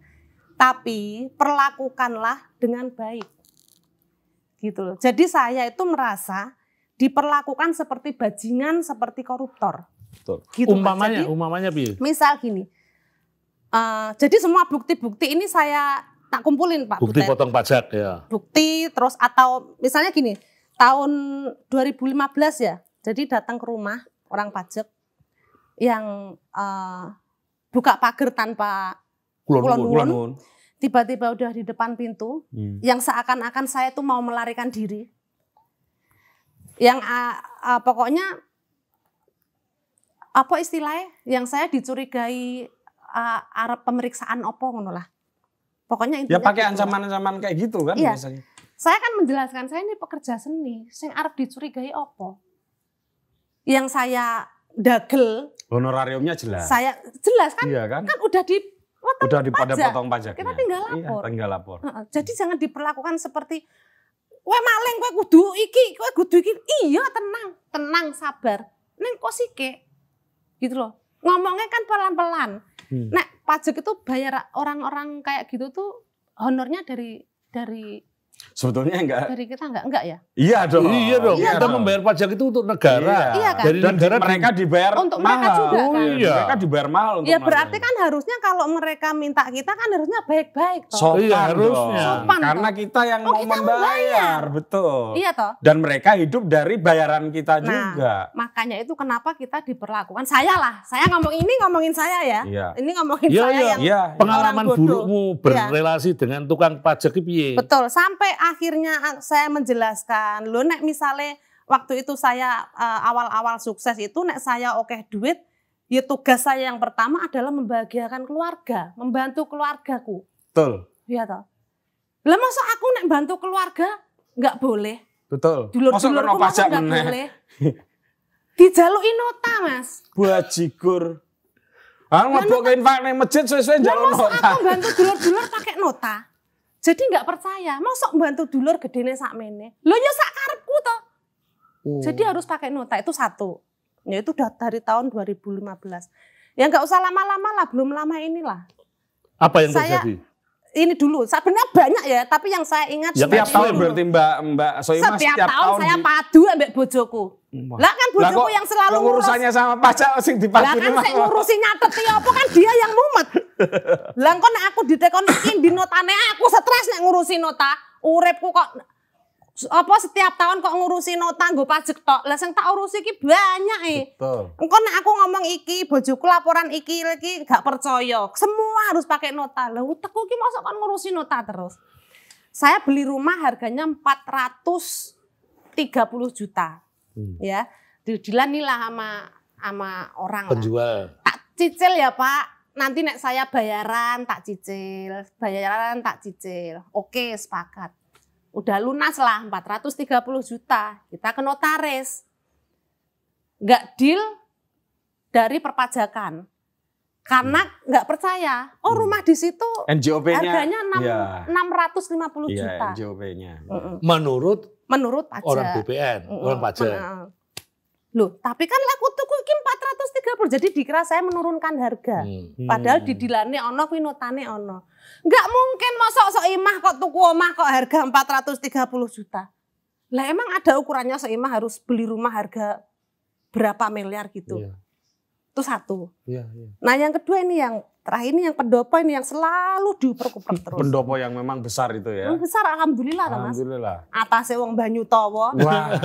Tapi perlakukanlah dengan baik. Gitu loh. Jadi saya itu merasa diperlakukan seperti bajingan, seperti koruptor. Betul. Gitu, umpamanya, jadi, umpamanya Misal gini. Uh, jadi semua bukti-bukti ini saya tak kumpulin, Pak. Bukti potong pajak ya. Bukti terus atau misalnya gini, tahun 2015 ya. Jadi datang ke rumah orang pajak yang uh, buka pagar tanpa kulon Tiba-tiba udah di depan pintu hmm. yang seakan-akan saya tuh mau melarikan diri yang uh, uh, pokoknya apa istilahnya yang saya dicurigai uh, Arab pemeriksaan opo ngono lah. Pokoknya ya, intinya Ya pakai gitu. ancaman-ancaman kayak gitu kan iya. biasanya. Saya kan menjelaskan saya ini pekerja seni, Saya Arab dicurigai opo. Yang saya dagel honorariumnya jelas. Saya jelas kan? Iya kan? Kan udah di udah dipotong pajak. pajak. Kita iya. Iya, tinggal lapor. Iya, tinggal lapor. Jadi jangan diperlakukan seperti kowe maling kowe kudu iki, kowe kudu iki. Iya, tenang, tenang sabar. Neng kok sike. Gitu loh. Ngomongnya kan pelan-pelan. Hmm. Nah, pajak itu bayar orang-orang kayak gitu tuh honornya dari dari Sebetulnya enggak. Dari kita enggak, enggak ya? Iya dong. Iya dong. Iya kita dong. membayar pajak itu untuk negara. Iya, iya kan? Dari Dan negara mereka dibayar untuk mahal. mereka juga kan. Oh, iya. Mereka dibayar mahal untuk Ya berarti kan harusnya kalau mereka minta kita kan harusnya baik-baik toh. Sopan iya, harusnya. Sopan Karena toh. kita yang oh, mau kita membayar, betul. Iya toh. Dan mereka hidup dari bayaran kita nah, juga. makanya itu kenapa kita diperlakukan saya lah. Saya ngomong ini ngomongin saya ya. Iya. Ini ngomongin iya, saya iya. yang iya. pengalaman burukmu iya. berrelasi dengan tukang pajak piye? Betul. Sampai sampai akhirnya ah, saya menjelaskan lo nek misalnya waktu itu saya eh, awal-awal uh, sukses itu nek saya oke duit ya tugas saya yang pertama adalah membahagiakan keluarga membantu keluargaku betul iya toh lah masa aku nek bantu keluarga nggak boleh betul dulur dulurku masa nggak boleh Dijalui nota mas buat jigur Aku ah, mau ke infak nih, masjid sesuai jalur nota. Aku bantu dulur-dulur pakai nota. Jadi nggak percaya, masuk bantu dulur nih sak mene. Lo nyusah sak karepku toh. Hmm. Jadi harus pakai nota itu satu. Ya itu udah dari tahun 2015. Ya nggak usah lama-lama lah, belum lama inilah. Apa yang saya, terjadi? Ini dulu, sebenarnya banyak ya, tapi yang saya ingat. setiap tahun berarti Mbak Mbak Soimas setiap, setiap tahun, tahun saya di... padu ambek bojoku. Lah kan bojoku yang selalu ngurus. urusannya sama pacar sing dipakuni. Lah kan sing ngurusi nyatet ya, apa kan dia yang mumet. Lah kon aku ditekon di notane aku stres nek ngurusi nota. Uripku kok apa setiap tahun kok ngurusi nota nggo pajak tok. Lah sing tak urusi iki banyak e. Engko nek aku ngomong iki bojoku laporan iki iki gak percaya. Semua harus pakai nota. Lah utekku iki mosok ngurusin ngurusi nota terus. Saya beli rumah harganya 430 juta hmm. ya lah sama sama orang penjual lah. tak cicil ya pak nanti nek saya bayaran tak cicil bayaran tak cicil oke sepakat udah lunas lah 430 juta kita ke notaris nggak deal dari perpajakan karena hmm. nggak percaya. Oh hmm. rumah di situ NJOP-nya, harganya iya. enam ratus lima puluh iya, juta. Iya, NJOP-nya. Menurut menurut pajak. orang BPN, mm -mm. orang pajak. Loh, tapi kan laku tuku iki 430. Jadi dikira saya menurunkan harga. Hmm. Padahal hmm. didilane ono winotane ono. Enggak mungkin mau sok sok imah kok tuku omah kok harga 430 juta. Lah emang ada ukurannya sok imah harus beli rumah harga berapa miliar gitu. Yeah. Itu satu. Iya, iya. Nah yang kedua ini yang terakhir ini yang pendopo ini yang selalu diuper-uper terus. Pendopo yang memang besar itu ya. Yang besar alhamdulillah, alhamdulillah. Mas. Atasnya wong banyu towo. Wah.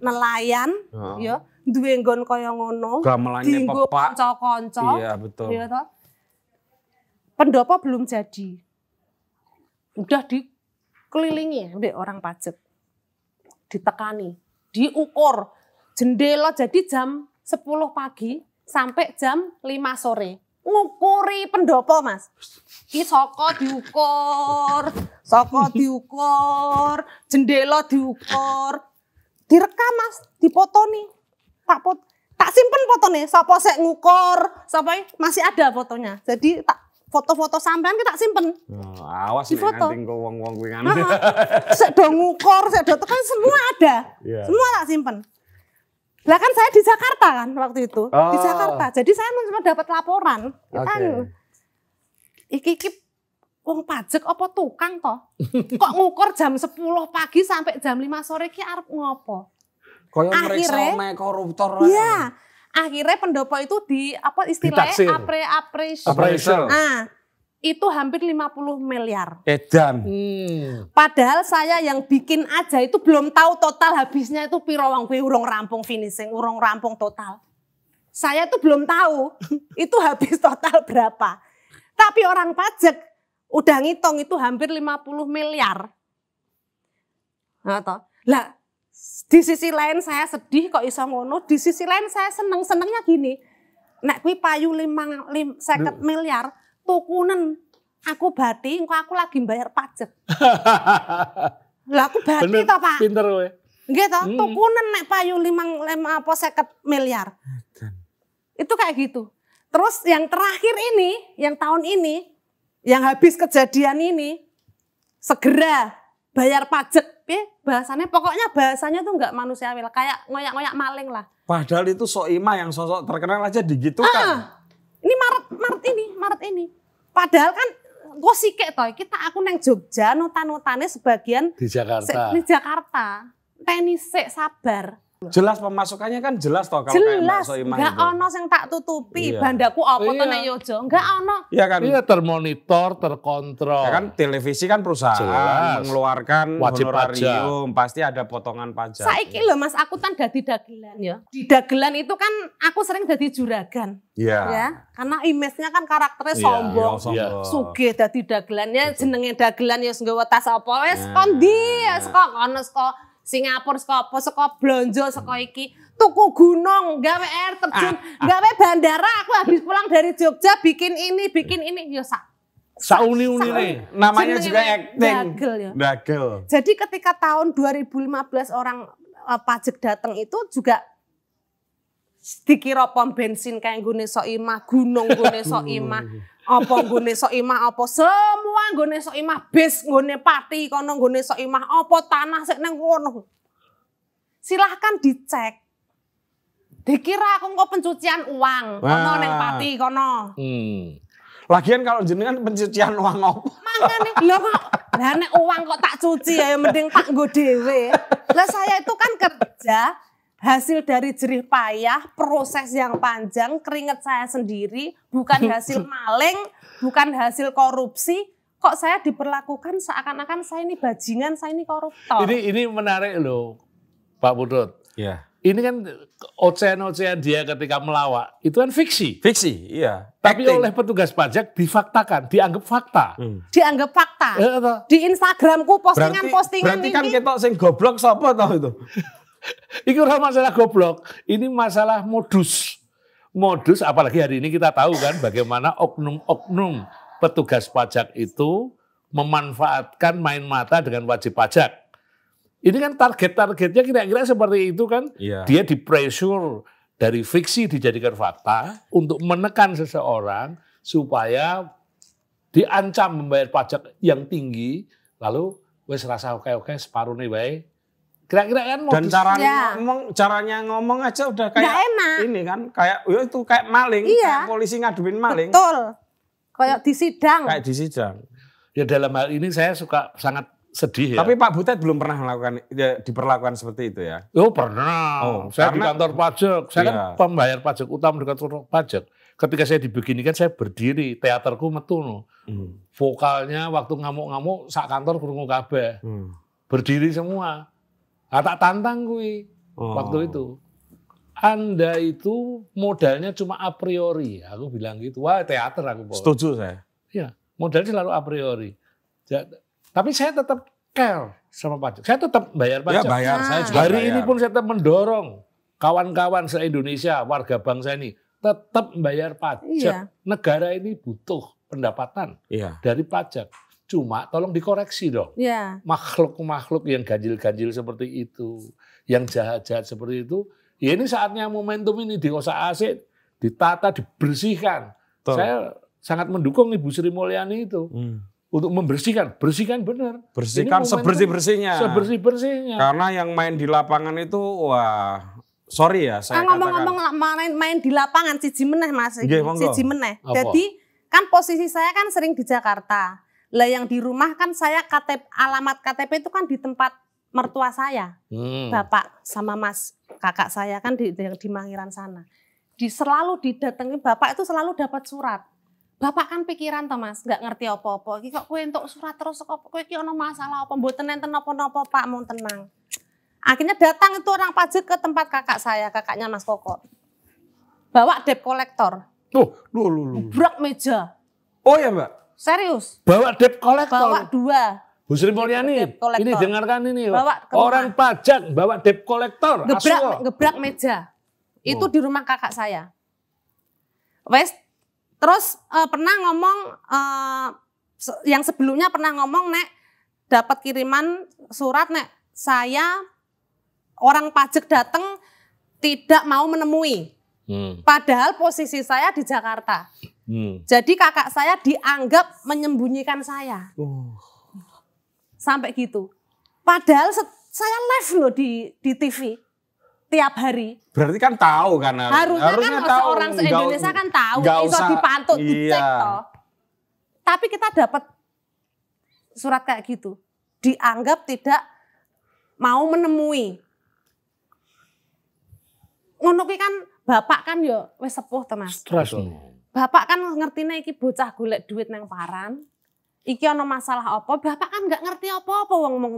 nelayan oh. ya Dua enggon kaya ngono. Gamelane pepak. Iya, betul. Iya toh. Pendopo belum jadi. Udah dikelilingi oleh orang pajak. Ditekani, diukur jendela jadi jam 10 pagi sampai jam 5 sore. Ngukuri pendopo, Mas. di soko diukur, soko diukur, jendela diukur. Direkam, Mas, dipotoni. Tak pot tak simpen nih sapa sek ngukur, sapa e? masih ada fotonya. Jadi tak foto-foto sampean kita simpen. Oh, awas di foto. Nanti wong uang kuwi ngene. Kan. Saya udah ngukur, saya udah tekan semua ada. Yeah. Semua tak simpen. Lah kan saya di Jakarta kan waktu itu. Oh. Di Jakarta. Jadi saya cuma dapat laporan. Ya kan okay. iki iki wong pajak apa tukang toh? Kok ngukur jam 10 pagi sampai jam 5 sore ki arep ngopo? akhirnya, koruptor. Iya. Akhirnya pendopo itu di apa istilahnya apre apre. Appraisal. Ah, itu hampir 50 miliar. Edan. Hmm. Padahal saya yang bikin aja itu belum tahu total habisnya itu piro wong urung rampung finishing, urung rampung total. Saya tuh belum tahu itu habis total berapa. Tapi orang pajak udah ngitung itu hampir 50 miliar. Nah, toh. Lah, di sisi lain saya sedih kok iso ngono, di sisi lain saya seneng. Senengnya gini. Nek kuwi payu 5 50 miliar, Tukunan, aku bati engko aku lagi bayar pajak. lah aku bati Bener, toh Pak. Pinter kowe. Nggih tukunan hmm. tukunan nek payu 5 apa 50 miliar. Itu kayak gitu. Terus yang terakhir ini, yang tahun ini, yang habis kejadian ini, segera bayar pajak ya bahasanya pokoknya bahasanya tuh nggak manusiawi lah kayak ngoyak-ngoyak maling lah padahal itu soima yang sosok terkenal aja digitukan ah, ini Maret Maret ini, Maret ini. Padahal kan gue sike toh, kita aku neng Jogja, nota-notanya sebagian di Jakarta. di Jakarta. Tenis sabar. Jelas pemasukannya kan jelas toh kalau jelas, kayak Jelas. Gak ono yang tak tutupi, iya. bandaku apa iya. tuh nek Yojo, gak ono. Iya kan? Iya termonitor, terkontrol. Ya kan televisi kan perusahaan jelas. mengeluarkan wajib honorarium, pajak. pasti ada potongan pajak. Saiki lho Mas, aku kan dadi dagelan ya. Di dagelan itu kan aku sering dadi juragan. Iya. Ya, karena image-nya kan karakternya yeah. Iya, sombong, yeah. sugih dadi dagelannya jenenge dagelan ya sing tas apa wis kondi, saka ono saka Singapura saka apa saka blonjo saka iki tuku gunung gawe air terjun ah, ah. gawe bandara aku habis pulang dari Jogja bikin ini bikin ini yo sak Sauni unine, namanya juga acting. Dagel ya. Dagel. Jadi ketika tahun 2015 orang uh, pajak datang itu juga dikira pom bensin kayak gune imah gunung gune imah apa gune sok imah apa semua gune sok imah bis gune pati kono gune sok imah apa tanah sik nang kono. Silahkan dicek. Dikira aku kok pencucian uang, kono ah. neng pati kono. Hmm. Lagian kalau jenengan pencucian uang apa? Mangane lho kok lah uang kok tak cuci ya mending tak nggo dhewe. Lah saya itu kan kerja hasil dari jerih payah, proses yang panjang, keringet saya sendiri, bukan hasil maling, bukan hasil korupsi, kok saya diperlakukan seakan-akan saya ini bajingan, saya ini koruptor. Ini ini menarik loh, Pak Budut. Iya. Ini kan ocehan-ocehan dia ketika melawak, itu kan fiksi. Fiksi, iya. Tapi Acting. oleh petugas pajak difaktakan, dianggap fakta. Hmm. Dianggap fakta. Iya, iya. Di Instagramku postingan-postingan ini berarti kan kita sing goblok siapa tau itu. Ini bukan masalah goblok, ini masalah modus. Modus, apalagi hari ini kita tahu kan bagaimana oknum-oknum petugas pajak itu memanfaatkan main mata dengan wajib pajak. Ini kan target-targetnya kira-kira seperti itu kan. Iya. Dia di pressure dari fiksi dijadikan fakta untuk menekan seseorang supaya diancam membayar pajak yang tinggi lalu wes rasa oke-oke separuh nih baik gerak-gerak kan modus. Dan caranya ya. ngomong, caranya ngomong aja udah kayak enak. ini kan, kayak ya itu kayak maling, iya. kayak polisi ngaduin maling. Betul. Kayak di sidang. Kayak di sidang. Ya dalam hal ini saya suka sangat sedih ya. Tapi Pak Butet belum pernah melakukan ya, diperlakukan seperti itu ya. Oh, pernah. Oh, saya karena, di kantor pajak, saya kan iya. kan pembayar pajak utama di kantor pajak. Ketika saya dibeginikan saya berdiri, teaterku metu no. Hmm. Vokalnya waktu ngamuk-ngamuk sak kantor kurungu kabeh. Hmm. Berdiri semua. Nah, tak tantang gue oh. waktu itu. Anda itu modalnya cuma a priori. Aku bilang gitu. Wah teater aku bawa. Setuju saya. Iya. Modalnya selalu a priori. Tapi saya tetap care sama pajak. Saya tetap bayar ya, pajak. Ya bayar. Nah. Saya juga Hari bayar. ini pun saya tetap mendorong kawan-kawan se-Indonesia, warga bangsa ini tetap bayar pajak. Iya. Negara ini butuh pendapatan iya. dari pajak. Cuma tolong dikoreksi dong. Ya. Makhluk-makhluk yang ganjil-ganjil seperti itu, yang jahat-jahat seperti itu, ya ini saatnya momentum ini diosak asik, ditata, dibersihkan. Saya sangat mendukung Ibu Sri Mulyani itu. Hmm. Untuk membersihkan, bersihkan benar. Bersihkan sebersih-bersihnya. Sebersih-bersihnya. Karena yang main di lapangan itu, wah sorry ya saya nah, ngomong-ngomong main, main di lapangan siji meneh Mas. Siji meneh. Jadi kan posisi saya kan sering di Jakarta. Lah yang di rumah kan saya KTP, alamat KTP itu kan di tempat mertua saya. Hmm. Bapak sama mas kakak saya kan di, di, di Mangiran sana. Di selalu didatangi bapak itu selalu dapat surat. Bapak kan pikiran toh Mas, nggak ngerti apa-apa. Kita kok untuk surat terus kok kue kio ono masalah apa tenen tenen apa apa Pak, mau tenang. Akhirnya datang itu orang pajak ke tempat kakak saya, kakaknya Mas Koko. Bawa debt kolektor. tuh oh, lu lu lu. Brak meja. Oh ya, Mbak. Serius? Bawa debt collector. Bawa dua. Bu Sri Mulyani, ini dengarkan ini. Bawa orang pajak bawa debt collector. Gebrak, Aslo. gebrak meja. Oh. Itu di rumah kakak saya. Wes, terus uh, pernah ngomong, uh, yang sebelumnya pernah ngomong, Nek, dapat kiriman surat, Nek, saya orang pajak datang tidak mau menemui. Hmm. Padahal posisi saya di Jakarta. Hmm. Jadi kakak saya dianggap menyembunyikan saya. Uh. Sampai gitu. Padahal saya live loh di di TV tiap hari. Berarti kan tahu kan harusnya, kan harusnya kan tahu. orang se-Indonesia kan tahu gak dipantau iya. dicek toh. Tapi kita dapat surat kayak gitu. Dianggap tidak mau menemui. Ngono kan bapak kan yo wis sepuh teman. Stres Bapak kan nih iki bocah golek duit neng paran. Iki ono masalah apa? Bapak kan nggak ngerti apa-apa uang mau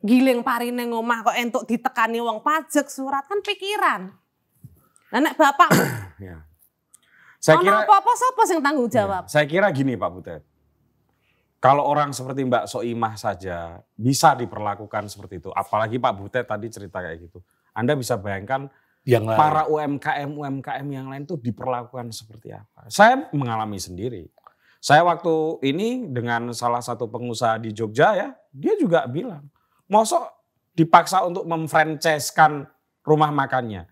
giling neng omah kok entuk ditekani uang pajak surat kan pikiran. Nenek bapak ya. Saya kira apa-apa siapa yang tanggung ya, jawab? Ya, saya kira gini Pak Butet. Kalau orang seperti Mbak Soimah saja bisa diperlakukan seperti itu. Apalagi Pak Butet tadi cerita kayak gitu. Anda bisa bayangkan yang lain. para UMKM UMKM yang lain tuh diperlakukan seperti apa? Saya mengalami sendiri. Saya waktu ini dengan salah satu pengusaha di Jogja ya, dia juga bilang, mosok dipaksa untuk memfranchiskan rumah makannya.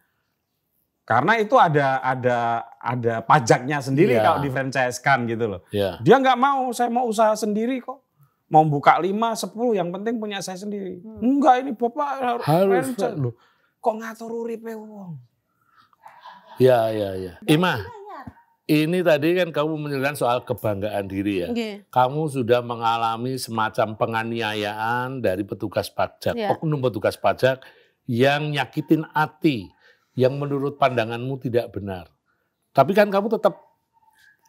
Karena itu ada ada ada pajaknya sendiri yeah. kalau difranchiskan gitu loh. Yeah. Dia nggak mau, saya mau usaha sendiri kok mau buka 5, 10, yang penting punya saya sendiri. Hmm. Enggak ini Bapak harus franchise. Loh kok ngatur uripe wong. Ya, ya, ya. Nah, Ima, ini tadi kan kamu menyebutkan soal kebanggaan diri ya. Okay. Iya. Kamu sudah mengalami semacam penganiayaan dari petugas pajak, yeah. oknum petugas pajak yang nyakitin hati, yang menurut pandanganmu tidak benar. Tapi kan kamu tetap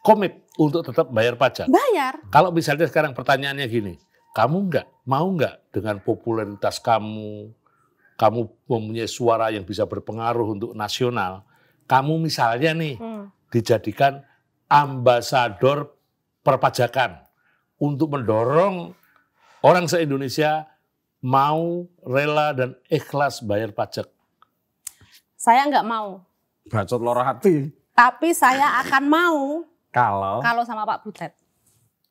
komit untuk tetap bayar pajak. Bayar. Kalau misalnya sekarang pertanyaannya gini, kamu nggak mau nggak dengan popularitas kamu, kamu mempunyai suara yang bisa berpengaruh untuk nasional, kamu misalnya nih hmm. dijadikan ambasador perpajakan untuk mendorong orang se-Indonesia mau rela dan ikhlas bayar pajak. Saya nggak mau. Bacot lorah hati. Tapi saya akan mau kalau kalau sama Pak Butet.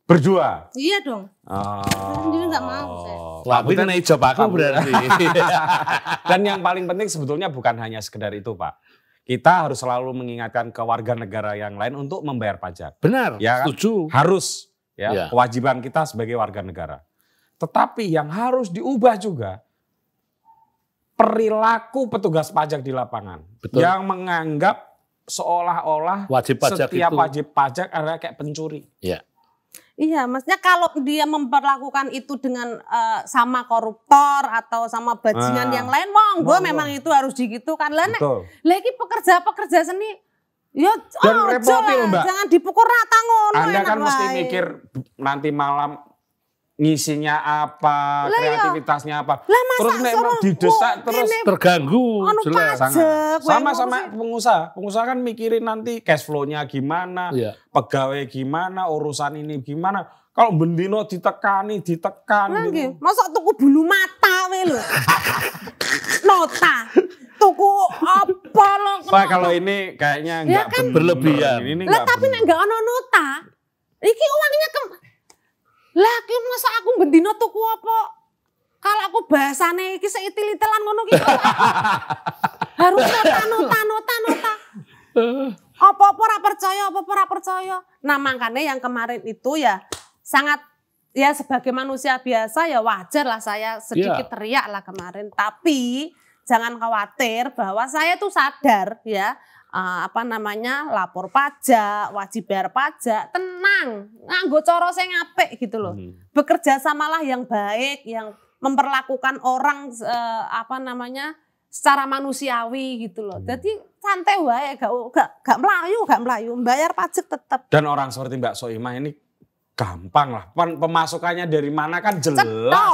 Berdua? Iya dong. Oh. Sendiri nggak mau saya. Tapi kan hijau kamu berarti. Dan yang paling penting sebetulnya bukan hanya sekedar itu Pak. Kita harus selalu mengingatkan ke warga negara yang lain untuk membayar pajak. Benar, ya, kan? setuju. Harus. Ya, ya. Kewajiban kita sebagai warga negara. Tetapi yang harus diubah juga perilaku petugas pajak di lapangan. Betul. Yang menganggap seolah-olah setiap itu. wajib pajak adalah kayak pencuri. Ya. Iya, maksudnya kalau dia memperlakukan itu dengan uh, sama koruptor atau sama bajingan nah, yang lain, monggo gue memang itu harus gitu kan, lagi pekerja-pekerja seni Ya, oh, Jangan dipukul rata ngono. Anda kan mesti mikir nanti malam ngisinya apa, lah iya. kreativitasnya apa. Lah masa terus nek didesak terus ini, terganggu anu jelas Sama-sama pengusaha, pengusaha kan mikirin nanti cash flow-nya gimana, iya. pegawai gimana, urusan ini gimana. Kalau bendino ditekani, ditekan Lagi, gitu. Masa tuku bulu mata we lho. Nota. Tuku apa lo? Pak kalau ini kayaknya enggak iya ya kan, berlebihan. Ini, ini lah tapi nek enggak ono nota, iki uangnya ke lah masa aku bendino tuku apa? Kalau aku bahasane iki seitil-itelan ngono ki. Harus ya nota nota nota ta. Apa-apa ora percaya, apa-apa ora percaya. Nah, makanya yang kemarin itu ya sangat ya sebagai manusia biasa ya wajar lah saya sedikit yeah. teriak lah kemarin. Tapi jangan khawatir bahwa saya tuh sadar ya Eh, apa namanya lapor pajak, wajib bayar pajak, tenang, nganggo coro saya ngapik gitu loh. Hmm. Bekerja samalah yang baik, yang memperlakukan orang uh, apa namanya secara manusiawi gitu loh. Hmm. Jadi santai ya gak gak gak melayu, gak melayu, bayar pajak tetap. Dan orang seperti Mbak Soima ini gampang lah. Pemasukannya dari mana kan jelas. Ceto.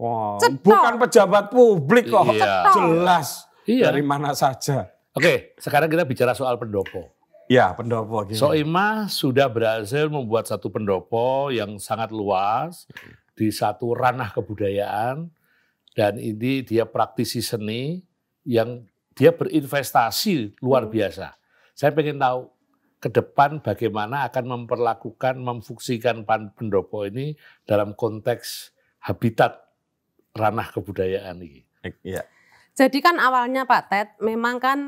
Wow, bukan pejabat publik kok, iya. jelas iya. dari mana saja. Oke, sekarang kita bicara soal pendopo. Ya, pendopo. Gimana? Soimah sudah berhasil membuat satu pendopo yang sangat luas di satu ranah kebudayaan dan ini dia praktisi seni yang dia berinvestasi luar hmm. biasa. Saya pengen tahu ke depan bagaimana akan memperlakukan, memfungsikan pendopo ini dalam konteks habitat ranah kebudayaan ini. Ya. Jadi kan awalnya Pak Ted memang kan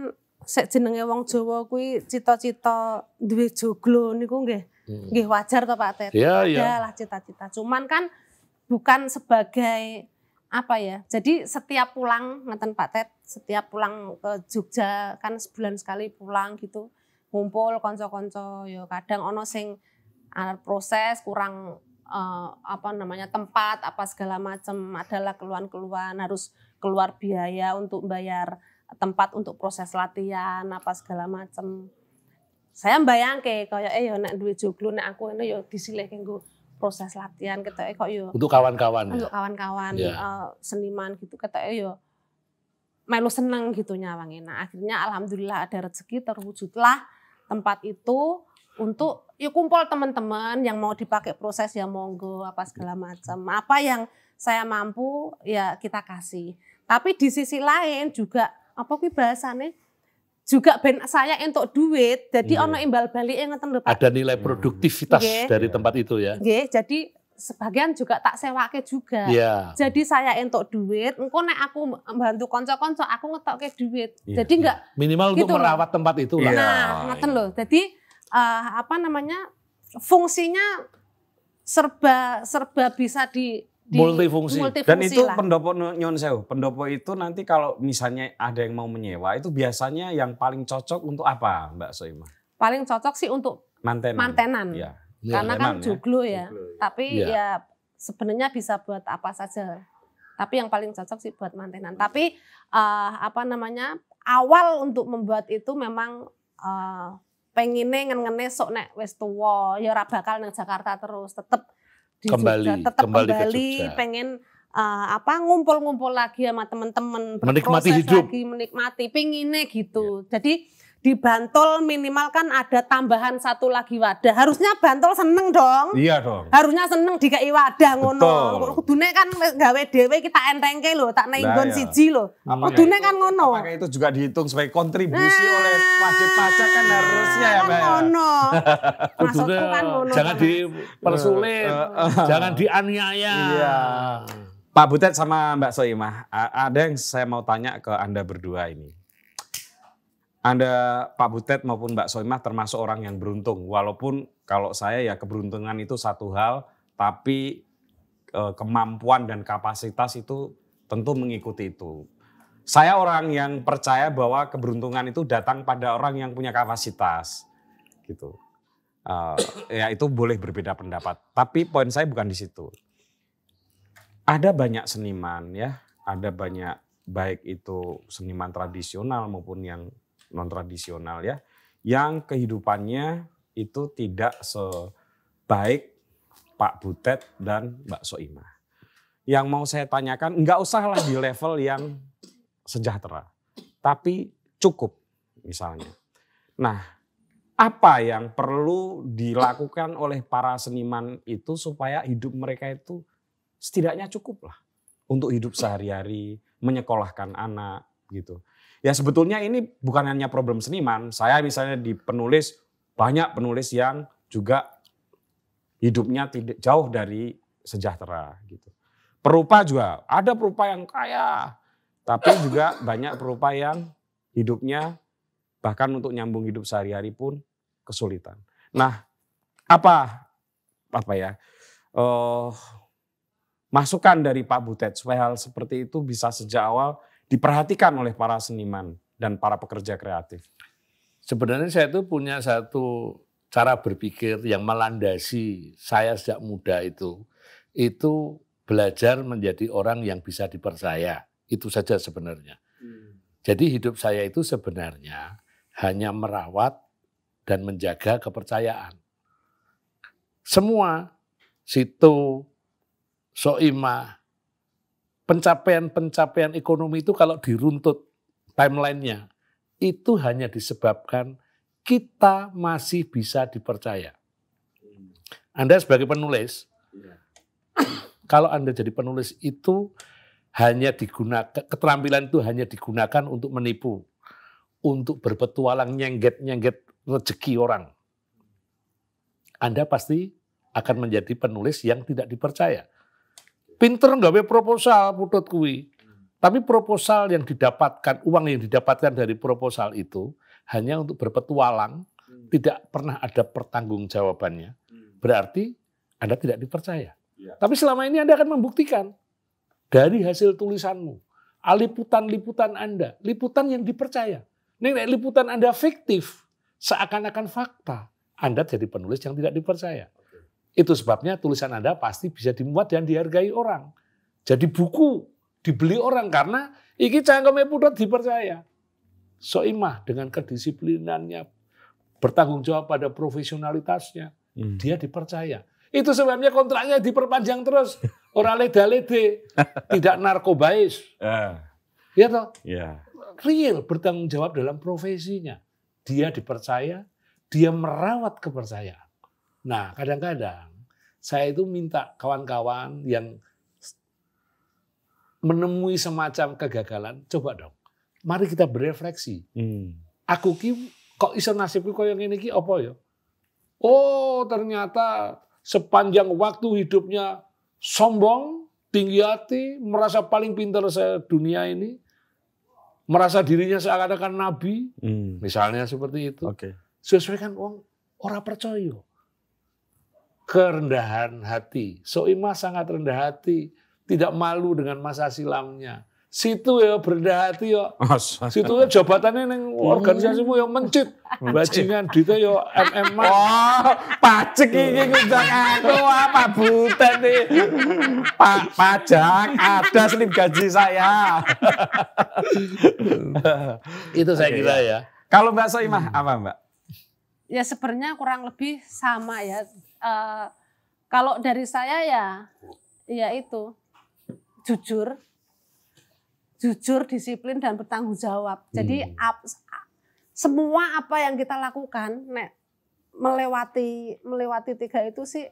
sek jenenge wong Jawa kuwi cita-cita duwe joglo niku nggih. Hmm. Nggih wajar to Pak Ted. Ya, ya. lah cita-cita. Cuman kan bukan sebagai apa ya. Jadi setiap pulang ngeten Pak Ted, setiap pulang ke Jogja kan sebulan sekali pulang gitu ngumpul konco-konco ya kadang ono sing alat ah, proses kurang uh, apa namanya tempat apa segala macam adalah keluhan-keluhan harus keluar biaya untuk bayar tempat untuk proses latihan apa segala macam saya bayang ke kayak eh yo nek duit joglo nek aku ini yo disilih kanggo proses latihan eh kok yo untuk kawan-kawan ya? untuk kawan-kawan ya. uh, seniman gitu eh yo melu seneng gitu nyawang nah akhirnya alhamdulillah ada rezeki terwujudlah tempat itu untuk yuk kumpul teman-teman yang mau dipakai proses ya monggo apa segala macam apa yang saya mampu ya kita kasih tapi di sisi lain juga apa kuwi bahasane juga ben saya untuk duit, jadi yeah. ono imbal balik yang ngeten Pak. Ada nilai produktivitas yeah. dari tempat itu ya. yeah, jadi sebagian juga tak sewa ke juga. Yeah. Jadi saya untuk duit, engko nek aku bantu konco-konco aku ngetok ke duit. Yeah. Jadi enggak iya. minimal gitu untuk merawat loh. tempat itu lah. Nah, iya, ngeten iya. loh. Jadi uh, apa namanya? fungsinya serba serba bisa di di multifungsi. multifungsi dan itu lah. pendopo nyon sewu pendopo itu nanti kalau misalnya ada yang mau menyewa itu biasanya yang paling cocok untuk apa Mbak Soima paling cocok sih untuk mantenan mantenan ya. karena kan ya. joglo ya, juglo, ya. tapi ya, ya sebenarnya bisa buat apa saja tapi yang paling cocok sih buat mantenan tapi uh, apa namanya awal untuk membuat itu memang uh, eh, pengine ngene sok nek wis tuwa ya ora bakal nang Jakarta terus tetep di kembali, Jogja, tetap kembali, kembali ke Jogja. pengen uh, apa ngumpul-ngumpul lagi sama teman-teman, menikmati hidup, lagi menikmati, pinginnya gitu. Ya. Jadi di Bantul minimal kan ada tambahan satu lagi wadah. Harusnya Bantul seneng dong. Iya dong. Harusnya seneng dikai wadah ngono. Kudune kan gawe dhewe kita entengke lho, tak nainggon nah, iya. siji lho. Ya Kudune kan ngono. Makanya itu juga dihitung sebagai kontribusi nah, oleh wajib pajak kan harusnya ya, Mbak. Ya? Kan ngono. Kudune kan ngono. Jangan dipersulit, eh, eh, eh. jangan dianiaya. Iya. Pak Butet sama Mbak Soimah, ada yang saya mau tanya ke Anda berdua ini anda Pak Butet maupun Mbak Soimah termasuk orang yang beruntung. Walaupun kalau saya ya keberuntungan itu satu hal, tapi eh, kemampuan dan kapasitas itu tentu mengikuti itu. Saya orang yang percaya bahwa keberuntungan itu datang pada orang yang punya kapasitas, gitu. Uh, ya itu boleh berbeda pendapat. Tapi poin saya bukan di situ. Ada banyak seniman ya, ada banyak baik itu seniman tradisional maupun yang non tradisional ya yang kehidupannya itu tidak sebaik Pak Butet dan Mbak Soima. Yang mau saya tanyakan, nggak usahlah di level yang sejahtera, tapi cukup misalnya. Nah, apa yang perlu dilakukan oleh para seniman itu supaya hidup mereka itu setidaknya cukup lah untuk hidup sehari-hari, menyekolahkan anak gitu. Ya sebetulnya ini bukan hanya problem seniman. Saya misalnya di penulis banyak penulis yang juga hidupnya tidak jauh dari sejahtera gitu. Perupa juga ada perupa yang kaya, tapi juga banyak perupa yang hidupnya bahkan untuk nyambung hidup sehari-hari pun kesulitan. Nah, apa apa ya? Uh, masukan dari Pak Butet supaya hal seperti itu bisa sejak awal diperhatikan oleh para seniman dan para pekerja kreatif? Sebenarnya saya itu punya satu cara berpikir yang melandasi saya sejak muda itu. Itu belajar menjadi orang yang bisa dipercaya. Itu saja sebenarnya. Hmm. Jadi hidup saya itu sebenarnya hanya merawat dan menjaga kepercayaan. Semua situ, soimah, pencapaian-pencapaian ekonomi itu kalau diruntut timelinenya itu hanya disebabkan kita masih bisa dipercaya. Anda sebagai penulis, iya. kalau Anda jadi penulis itu hanya digunakan keterampilan itu hanya digunakan untuk menipu, untuk berpetualang nyengget-nyengget rezeki orang. Anda pasti akan menjadi penulis yang tidak dipercaya. Pinter nggawe proposal putut kui, hmm. Tapi proposal yang didapatkan, uang yang didapatkan dari proposal itu hanya untuk berpetualang, hmm. tidak pernah ada pertanggung Hmm. Berarti Anda tidak dipercaya. Ya. Tapi selama ini Anda akan membuktikan dari hasil tulisanmu, liputan-liputan Anda, liputan yang dipercaya. Nih, liputan Anda fiktif, seakan-akan fakta, Anda jadi penulis yang tidak dipercaya. Itu sebabnya tulisan Anda pasti bisa dimuat dan dihargai orang. Jadi buku dibeli orang karena iki cangkeme putut dipercaya. So imah dengan kedisiplinannya, bertanggung jawab pada profesionalitasnya, hmm. dia dipercaya. Itu sebabnya kontraknya diperpanjang terus. Orang leda-lede, tidak narkobais. Uh. Ya toh? Yeah. Real bertanggung jawab dalam profesinya. Dia dipercaya, dia merawat kepercayaan. Nah, kadang-kadang saya itu minta kawan-kawan yang menemui semacam kegagalan, coba dong. Mari kita berefleksi. Hmm. Aku ki kok iso nasibku yang ini ki opo ya? Oh, ternyata sepanjang waktu hidupnya sombong, tinggi hati, merasa paling pintar dunia ini, merasa dirinya seakan-akan nabi, hmm. misalnya seperti itu. Okay. Sesuai kan orang ora percaya kerendahan hati. Soimah sangat rendah hati, tidak malu dengan masa silamnya. Situ ya berendah hati ya. Situ ya jabatannya neng organisasi mu yang mencit. Bajingan dite ya MM. Oh, pacek iki ngundang aku apa butet nih. Pak pajak ada slip gaji saya. Itu saya kira ya. ya. Kalau Mbak Soimah hmm. apa Mbak? Ya sebenarnya kurang lebih sama ya Eh, kalau dari saya ya ya itu jujur jujur disiplin dan bertanggung jawab jadi hmm. ap, semua apa yang kita lakukan nek melewati melewati tiga itu sih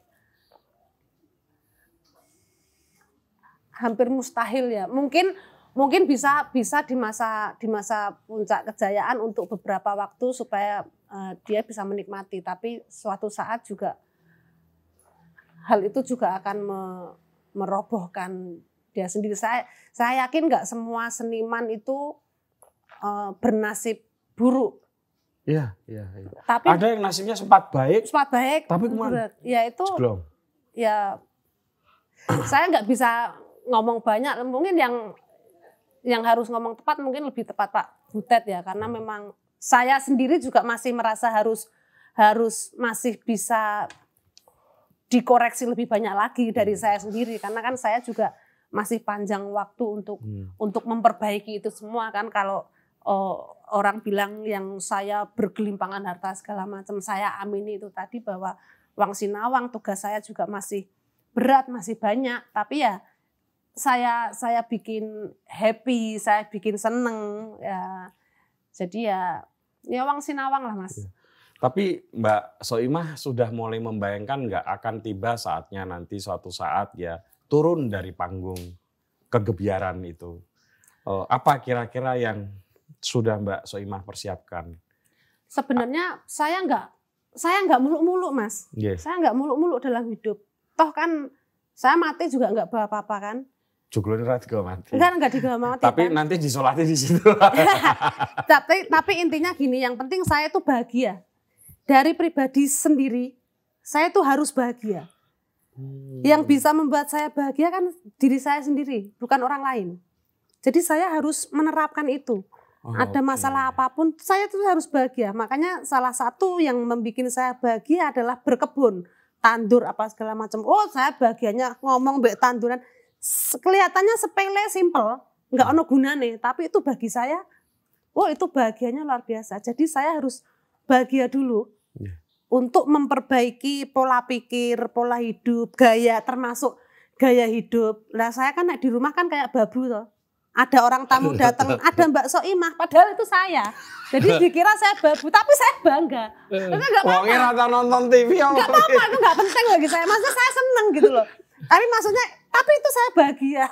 hampir mustahil ya mungkin mungkin bisa bisa di masa di masa puncak kejayaan untuk beberapa waktu supaya uh, dia bisa menikmati tapi suatu saat juga hal itu juga akan me, merobohkan dia sendiri. Saya saya yakin nggak semua seniman itu uh, bernasib buruk. Iya, iya, iya. Tapi ada yang nasibnya sempat baik. Sempat baik. Tapi kemudian, Ya itu. Sebelum. Ya saya nggak bisa ngomong banyak. Mungkin yang yang harus ngomong tepat mungkin lebih tepat Pak Butet ya karena hmm. memang saya sendiri juga masih merasa harus harus masih bisa dikoreksi lebih banyak lagi dari hmm. saya sendiri karena kan saya juga masih panjang waktu untuk hmm. untuk memperbaiki itu semua kan kalau oh, orang bilang yang saya bergelimpangan harta segala macam saya amini itu tadi bahwa Wang Sinawang tugas saya juga masih berat masih banyak tapi ya saya saya bikin happy saya bikin seneng ya jadi ya ya Wang Sinawang lah mas. Ya. Tapi Mbak Soimah sudah mulai membayangkan nggak akan tiba saatnya nanti suatu saat ya turun dari panggung kegebiaran itu. Oh. Apa kira-kira yang sudah Mbak Soimah persiapkan? Sebenarnya saya nggak saya nggak muluk-muluk mas. Yes. Iya. Saya nggak muluk-muluk dalam hidup. Toh kan saya mati juga nggak bawa apa-apa kan. Joglone ini digawa mati. Enggak, enggak digawa mati. tapi kan? nanti disolati di situ. tapi tapi intinya gini, yang penting saya tuh bahagia dari pribadi sendiri saya tuh harus bahagia. Hmm. Yang bisa membuat saya bahagia kan diri saya sendiri, bukan orang lain. Jadi saya harus menerapkan itu. Oh, Ada masalah apapun, saya tuh harus bahagia. Makanya salah satu yang membuat saya bahagia adalah berkebun, tandur apa segala macam. Oh, saya bahagianya ngomong baik tanduran. Kelihatannya sepele, simple, nggak ono gunane, tapi itu bagi saya, oh itu bahagianya luar biasa. Jadi saya harus bahagia dulu ya. untuk memperbaiki pola pikir, pola hidup, gaya termasuk gaya hidup. Nah saya kan di rumah kan kayak babu loh. Ada orang tamu datang, ada Mbak Soimah, padahal itu saya. Jadi dikira saya babu, tapi saya bangga. Eh, itu gak apa-apa. Wongnya rata nonton TV. Gak apa-apa, itu gak penting bagi saya. Maksudnya saya seneng gitu loh. Tapi maksudnya, tapi itu saya bahagia.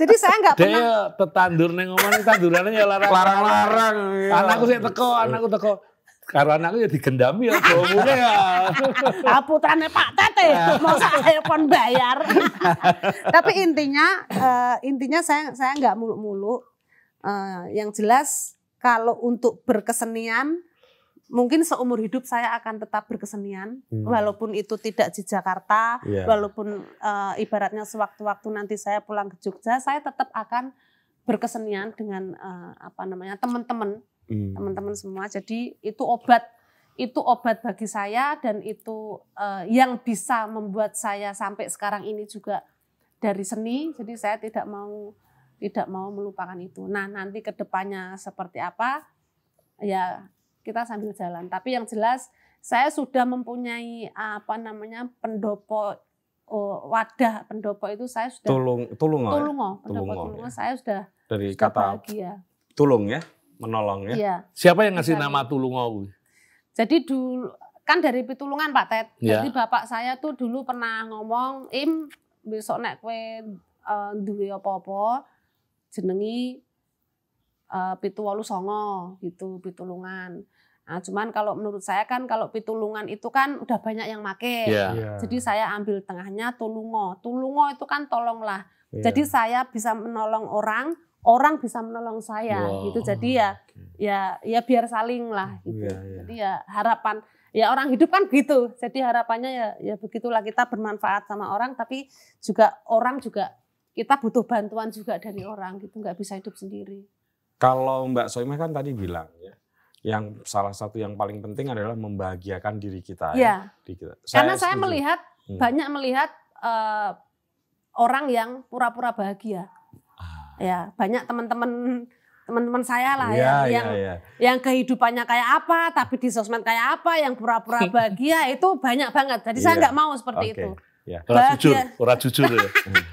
Jadi saya gak pernah. Dia tetandur nih ngomongin tandurannya ya larang. Larang-larang. Iya. Anakku saya teko, anakku teko. Karena anaknya digendami ya bawangnya ya. ah, putrane Pak Tete, ah. mau saya pun bayar. Tapi intinya uh, intinya saya saya nggak mulu muluk Uh, eh, yang jelas kalau untuk berkesenian mungkin seumur hidup saya akan tetap berkesenian hmm. walaupun itu tidak di Jakarta yeah. walaupun uh, ibaratnya sewaktu-waktu nanti saya pulang ke Jogja saya tetap akan berkesenian dengan uh, apa namanya teman-teman hmm. teman-teman semua. Jadi itu obat itu obat bagi saya dan itu uh, yang bisa membuat saya sampai sekarang ini juga dari seni. Jadi saya tidak mau tidak mau melupakan itu. Nah nanti kedepannya seperti apa ya kita sambil jalan. Tapi yang jelas saya sudah mempunyai apa namanya pendopo oh, wadah pendopo itu saya sudah tulung tulungo ya? tulungo tulungo, tulungo ya. saya sudah dari sudah kata bahagia. tulung ya menolong ya. ya. Siapa yang ngasih Jadi, nama Tulungowu? Jadi dulu kan dari Pitulungan Pak Ted. Ya. Jadi bapak saya tuh dulu pernah ngomong, "Im, besok nek kowe e, duwe apa-apa jenengi e, uh, Songo gitu, Pitulungan." Nah, cuman kalau menurut saya kan kalau pitulungan itu kan udah banyak yang make. Yeah. Yeah. Jadi saya ambil tengahnya tulungo. Tulungo itu kan tolonglah. Yeah. Jadi saya bisa menolong orang orang bisa menolong saya wow. gitu. Jadi ya okay. ya ya biar saling lah iya, gitu. Yeah, yeah. Jadi ya harapan ya orang hidup kan gitu. Jadi harapannya ya ya begitulah kita bermanfaat sama orang tapi juga orang juga kita butuh bantuan juga dari orang gitu nggak bisa hidup sendiri. Kalau Mbak Soimah kan tadi bilang ya yang salah satu yang paling penting adalah membahagiakan diri kita ya. ya. Diri kita. Saya Karena saya setuju. melihat hmm. banyak melihat uh, orang yang pura-pura bahagia ya banyak teman-teman teman-teman saya lah ya, ya yang ya, yang kehidupannya kayak apa tapi di sosmed kayak apa yang pura-pura bahagia itu banyak banget jadi ya. saya iya. nggak mau seperti okay. itu ya. orang jujur orang jujur ya. Hmm.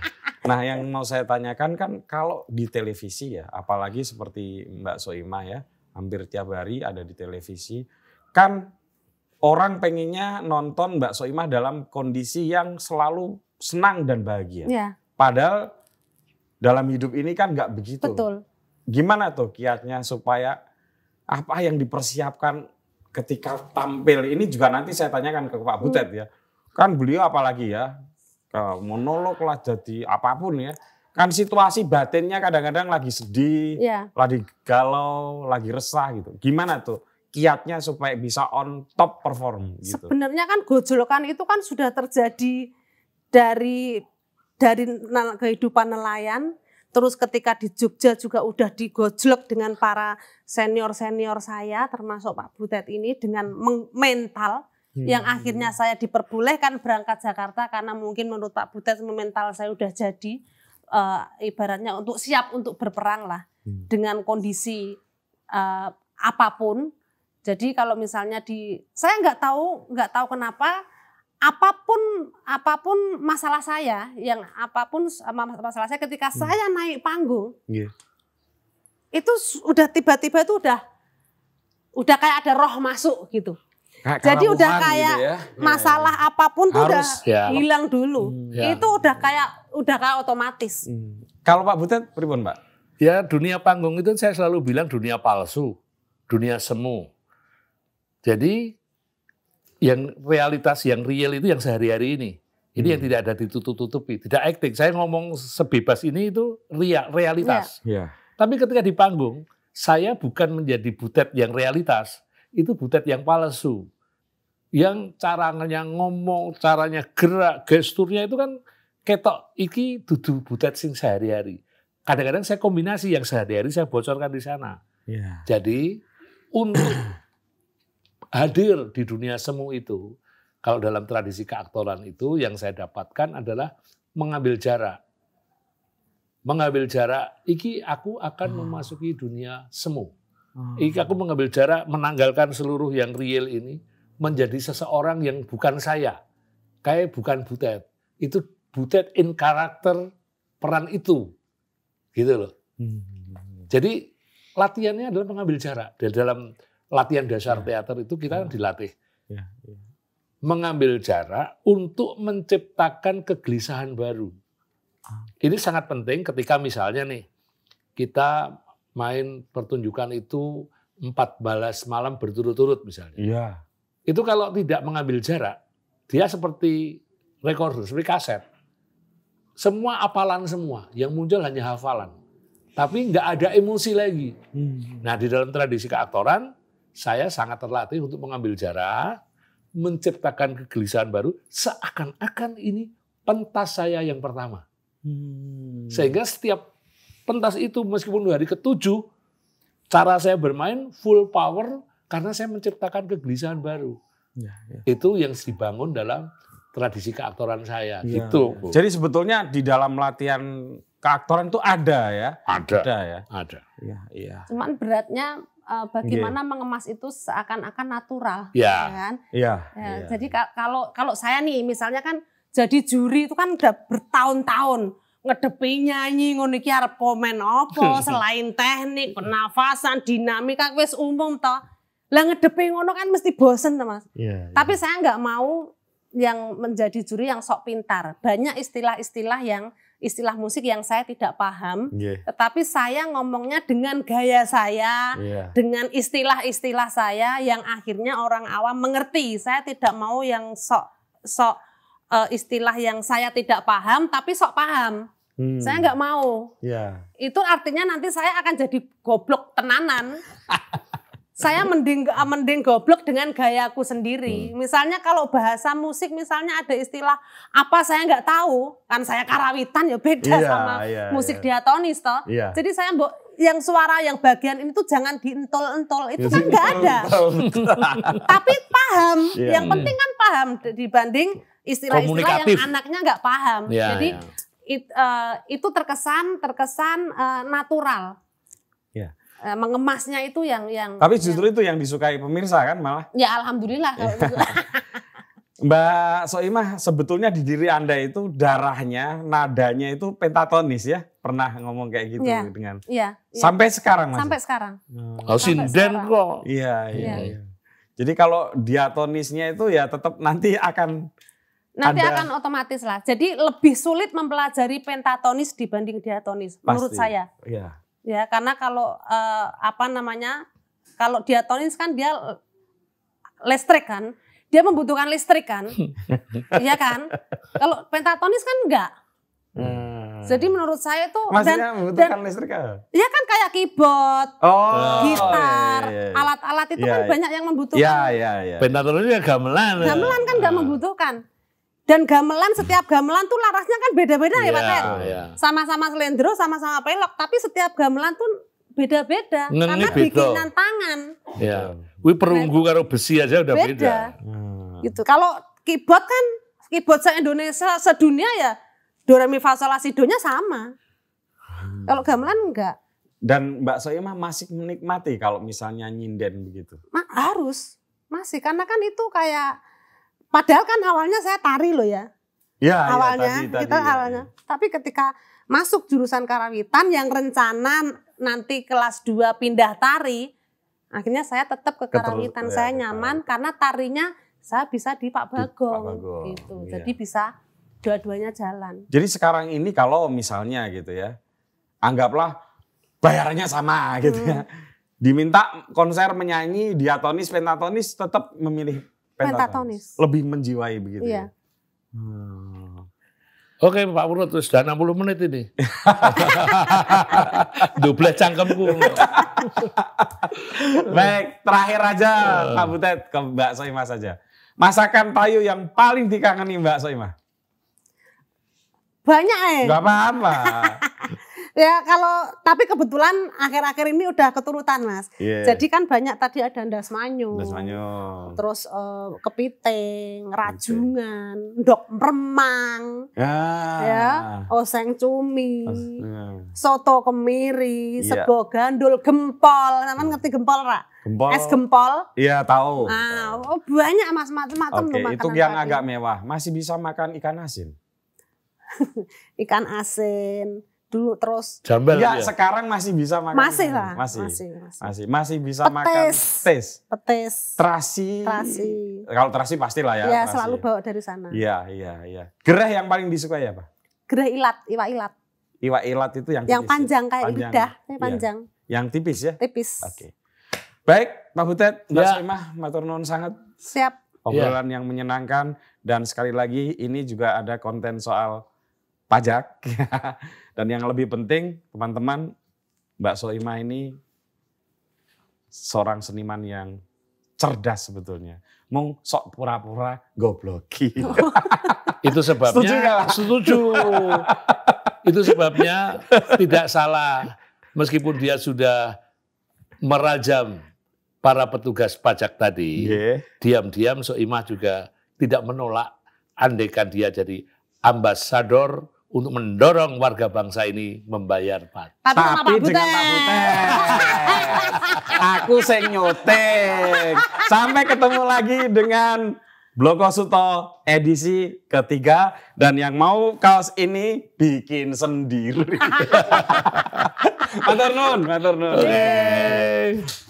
nah yang mau saya tanyakan kan kalau di televisi ya apalagi seperti Mbak Soima ya hampir tiap hari ada di televisi kan orang pengennya nonton Mbak Soimah dalam kondisi yang selalu senang dan bahagia ya. padahal dalam hidup ini kan nggak begitu. Betul. Gimana tuh kiatnya supaya apa yang dipersiapkan ketika tampil ini juga nanti saya tanyakan ke Pak Butet hmm. ya. Kan beliau apalagi ya monolog lah jadi apapun ya. Kan situasi batinnya kadang-kadang lagi sedih, ya. lagi galau, lagi resah gitu. Gimana tuh kiatnya supaya bisa on top perform gitu. Sebenarnya kan gojolokan itu kan sudah terjadi dari dari kehidupan nelayan, terus ketika di Jogja juga udah digojlek dengan para senior-senior saya termasuk Pak Butet ini dengan mental hmm. yang akhirnya saya diperbolehkan berangkat Jakarta karena mungkin menurut Pak Butet mental saya udah jadi uh, ibaratnya untuk siap untuk berperang lah hmm. dengan kondisi uh, apapun. Jadi kalau misalnya di saya nggak tahu nggak tahu kenapa apapun apapun masalah saya yang apapun masalah saya ketika hmm. saya naik panggung yeah. itu udah tiba-tiba itu udah udah kayak ada roh masuk gitu kayak jadi udah gitu kayak gitu ya. masalah ya, apapun tuh Harus, udah ya. hilang dulu hmm, ya. itu udah kayak udah kayak otomatis hmm. kalau Pak Butet pribun Pak ya dunia panggung itu saya selalu bilang dunia palsu dunia semu jadi yang realitas yang real itu yang sehari-hari ini. Ini hmm. yang tidak ada ditutup-tutupi, tidak acting. Saya ngomong sebebas ini itu real, realitas. Yeah. Iya. Tapi ketika di panggung, saya bukan menjadi butet yang realitas, itu butet yang palsu. Yang caranya ngomong, caranya gerak, gesturnya itu kan ketok iki dudu butet sing sehari-hari. Kadang-kadang saya kombinasi yang sehari-hari saya bocorkan di sana. Yeah. Jadi untuk hadir di dunia semu itu, kalau dalam tradisi keaktoran itu yang saya dapatkan adalah mengambil jarak. Mengambil jarak, iki aku akan hmm. memasuki dunia semu. Hmm. Iki aku mengambil jarak, menanggalkan seluruh yang real ini menjadi seseorang yang bukan saya. Kayak bukan butet. Itu butet in karakter peran itu. Gitu loh. Hmm. Jadi latihannya adalah mengambil jarak. Dari dalam latihan dasar ya. teater itu kita ya. dilatih ya. Ya. mengambil jarak untuk menciptakan kegelisahan baru. Ah. Ini sangat penting ketika misalnya nih kita main pertunjukan itu empat balas malam berturut-turut misalnya. Iya. Itu kalau tidak mengambil jarak, dia seperti recorder, seperti kaset. Semua apalan semua, yang muncul hanya hafalan. Tapi nggak ada emosi lagi. Hmm. Nah di dalam tradisi keaktoran, saya sangat terlatih untuk mengambil jarak, menciptakan kegelisahan baru, seakan-akan ini pentas saya yang pertama. Hmm. Sehingga setiap pentas itu meskipun hari ketujuh, cara saya bermain full power karena saya menciptakan kegelisahan baru. Ya, ya. Itu yang dibangun dalam tradisi keaktoran saya. Ya, gitu. Ya. Jadi sebetulnya di dalam latihan keaktoran itu ada ya? Ada. Ada ya? Ada. Ya, iya. Cuman beratnya uh, bagaimana yeah. mengemas itu seakan-akan natural, yeah. Ya kan? Yeah. Ya, yeah. Jadi kalau kalau saya nih misalnya kan jadi juri itu kan udah bertahun-tahun ngedepi nyanyi ngoniki iki arep komen apa selain teknik, pernafasan, dinamika wis umum toh. Lah ngedepi ngono kan mesti bosen toh, Mas. Yeah, iya. Tapi saya nggak mau yang menjadi juri yang sok pintar. Banyak istilah-istilah yang istilah musik yang saya tidak paham, yeah. tetapi saya ngomongnya dengan gaya saya, yeah. dengan istilah-istilah saya yang akhirnya orang awam mengerti. Saya tidak mau yang sok sok uh, istilah yang saya tidak paham, tapi sok paham. Hmm. Saya nggak mau. Yeah. Itu artinya nanti saya akan jadi goblok tenanan. saya mending mending goblok dengan gayaku sendiri. Hmm. Misalnya kalau bahasa musik misalnya ada istilah apa saya nggak tahu, kan saya karawitan ya beda yeah, sama yeah, musik yeah. diatonis toh. Yeah. Jadi saya mbok yang suara yang bagian ini tuh jangan dientol-entol itu kan nggak iya, ada. Tapi paham, yeah. yang iya. penting kan paham dibanding istilah-istilah yang anaknya nggak paham. Yeah, Jadi yeah. It, uh, itu terkesan terkesan uh, natural. Eh, mengemasnya itu yang yang Tapi justru yang, itu yang disukai pemirsa kan malah. Ya alhamdulillah kalau gitu. Mbak Soimah, sebetulnya di diri Anda itu darahnya, nadanya itu pentatonis ya? Pernah ngomong kayak gitu ya, dengan. Ya. ya. Sampai sekarang masih? Sampai sekarang. Hmm. Oh, sinden kok. Iya, iya, iya, iya. Jadi kalau diatonisnya itu ya tetap nanti akan Nanti ada, akan otomatis lah. Jadi lebih sulit mempelajari pentatonis dibanding diatonis, pasti, menurut saya. Iya ya karena kalau eh, apa namanya kalau diatonis kan dia listrik kan dia membutuhkan listrik kan iya kan kalau pentatonis kan enggak hmm. jadi menurut saya itu Maksudnya dan, membutuhkan dan, listrik ah? Iya kan kayak keyboard, oh, gitar, alat-alat iya, iya. iya, iya. itu iya, kan iya. banyak yang membutuhkan. Iya, iya, iya. Pentatonis ya gamelan. Gamelan kan nggak uh. Ah. membutuhkan. Dan gamelan setiap gamelan tuh larasnya kan beda-beda yeah, ya Pak iya, Ter. Iya. Sama-sama selendro, sama-sama pelok, tapi setiap gamelan tuh beda-beda karena beda. bikinan tangan. Ya. wih perunggu karo besi aja udah beda. beda. Hmm. Gitu. Kalau keyboard kan keyboard se Indonesia sedunia ya do re mi do-nya sama. Hmm. Kalau gamelan enggak. Dan Mbak Soimah masih menikmati kalau misalnya nyinden begitu. Ma harus. Masih karena kan itu kayak Padahal kan awalnya saya tari loh ya. Iya. awalnya ya, tadi, kita tadi, ya, ya. awalnya. Ya. Tapi ketika masuk jurusan karawitan yang rencana nanti kelas 2 pindah tari, akhirnya saya tetap ke karawitan. saya nyaman ya. karena tarinya saya bisa di Pak Bagong, di Pak Bagong gitu. Iya. Jadi bisa dua-duanya jalan. Jadi sekarang ini kalau misalnya gitu ya, anggaplah bayarannya sama gitu hmm. ya. Diminta konser menyanyi diatonis pentatonis tetap memilih pentatonis. Lebih menjiwai begitu. Iya. Ya? Hmm. Oke Pak Purno sudah 60 menit ini. Dublet cangkemku. Baik, terakhir aja uh. Pak Butet ke Mbak Soimah saja. Masakan payu yang paling dikangeni Mbak Soimah. Banyak ya? Eh. Gak apa-apa. Ya kalau tapi kebetulan akhir-akhir ini udah keturutan mas. Yeah. Jadi kan banyak tadi ada ndas manyu, ndas manyu. terus uh, kepiting, rajungan, dok remang, ah. ya oseng cumi, yeah. soto kemiri, yeah. sego gandul, gempol. kan ngerti gempol rak? Gempol. Es gempol. Iya tahu. Ah, oh, banyak mas mas, mas teman okay, itu yang tadi. agak mewah. Masih bisa makan ikan asin. ikan asin dulu terus. Jambal ya, ya. sekarang masih bisa makan. Masih lah. Masih. Masih. Masih, masih. masih bisa petis. makan petis. Petis. Terasi. Terasi. Kalau terasi pastilah ya. Iya, selalu bawa dari sana. Iya, iya, iya. Gerah yang paling disukai apa? Gerah ilat, iwak ilat. Iwak ilat itu yang Yang ya? panjang ya? kayak panjang. lidah, iya. panjang. Ya. Yang tipis ya? Tipis. Oke. Baik, Pak Butet, Mbak ya. Soimah, Matur Nuwun sangat. Siap. Obrolan ya. yang menyenangkan dan sekali lagi ini juga ada konten soal pajak. Dan yang lebih penting, teman-teman, Mbak Soima ini seorang seniman yang cerdas sebetulnya. Mung sok pura-pura gobloki. Itu sebabnya setuju. Gak? setuju. Itu sebabnya tidak salah meskipun dia sudah merajam para petugas pajak tadi. Diam-diam yeah. Soimah juga tidak menolak andekan dia jadi ambasador untuk mendorong warga bangsa ini membayar pajak. Tapi, Tapi Pak dengan Pak Butet. aku sing nyoteng. Sampai ketemu lagi dengan Bloko Suto edisi ketiga dan yang mau kaos ini bikin sendiri. Maturnun, maturnun. Yeay.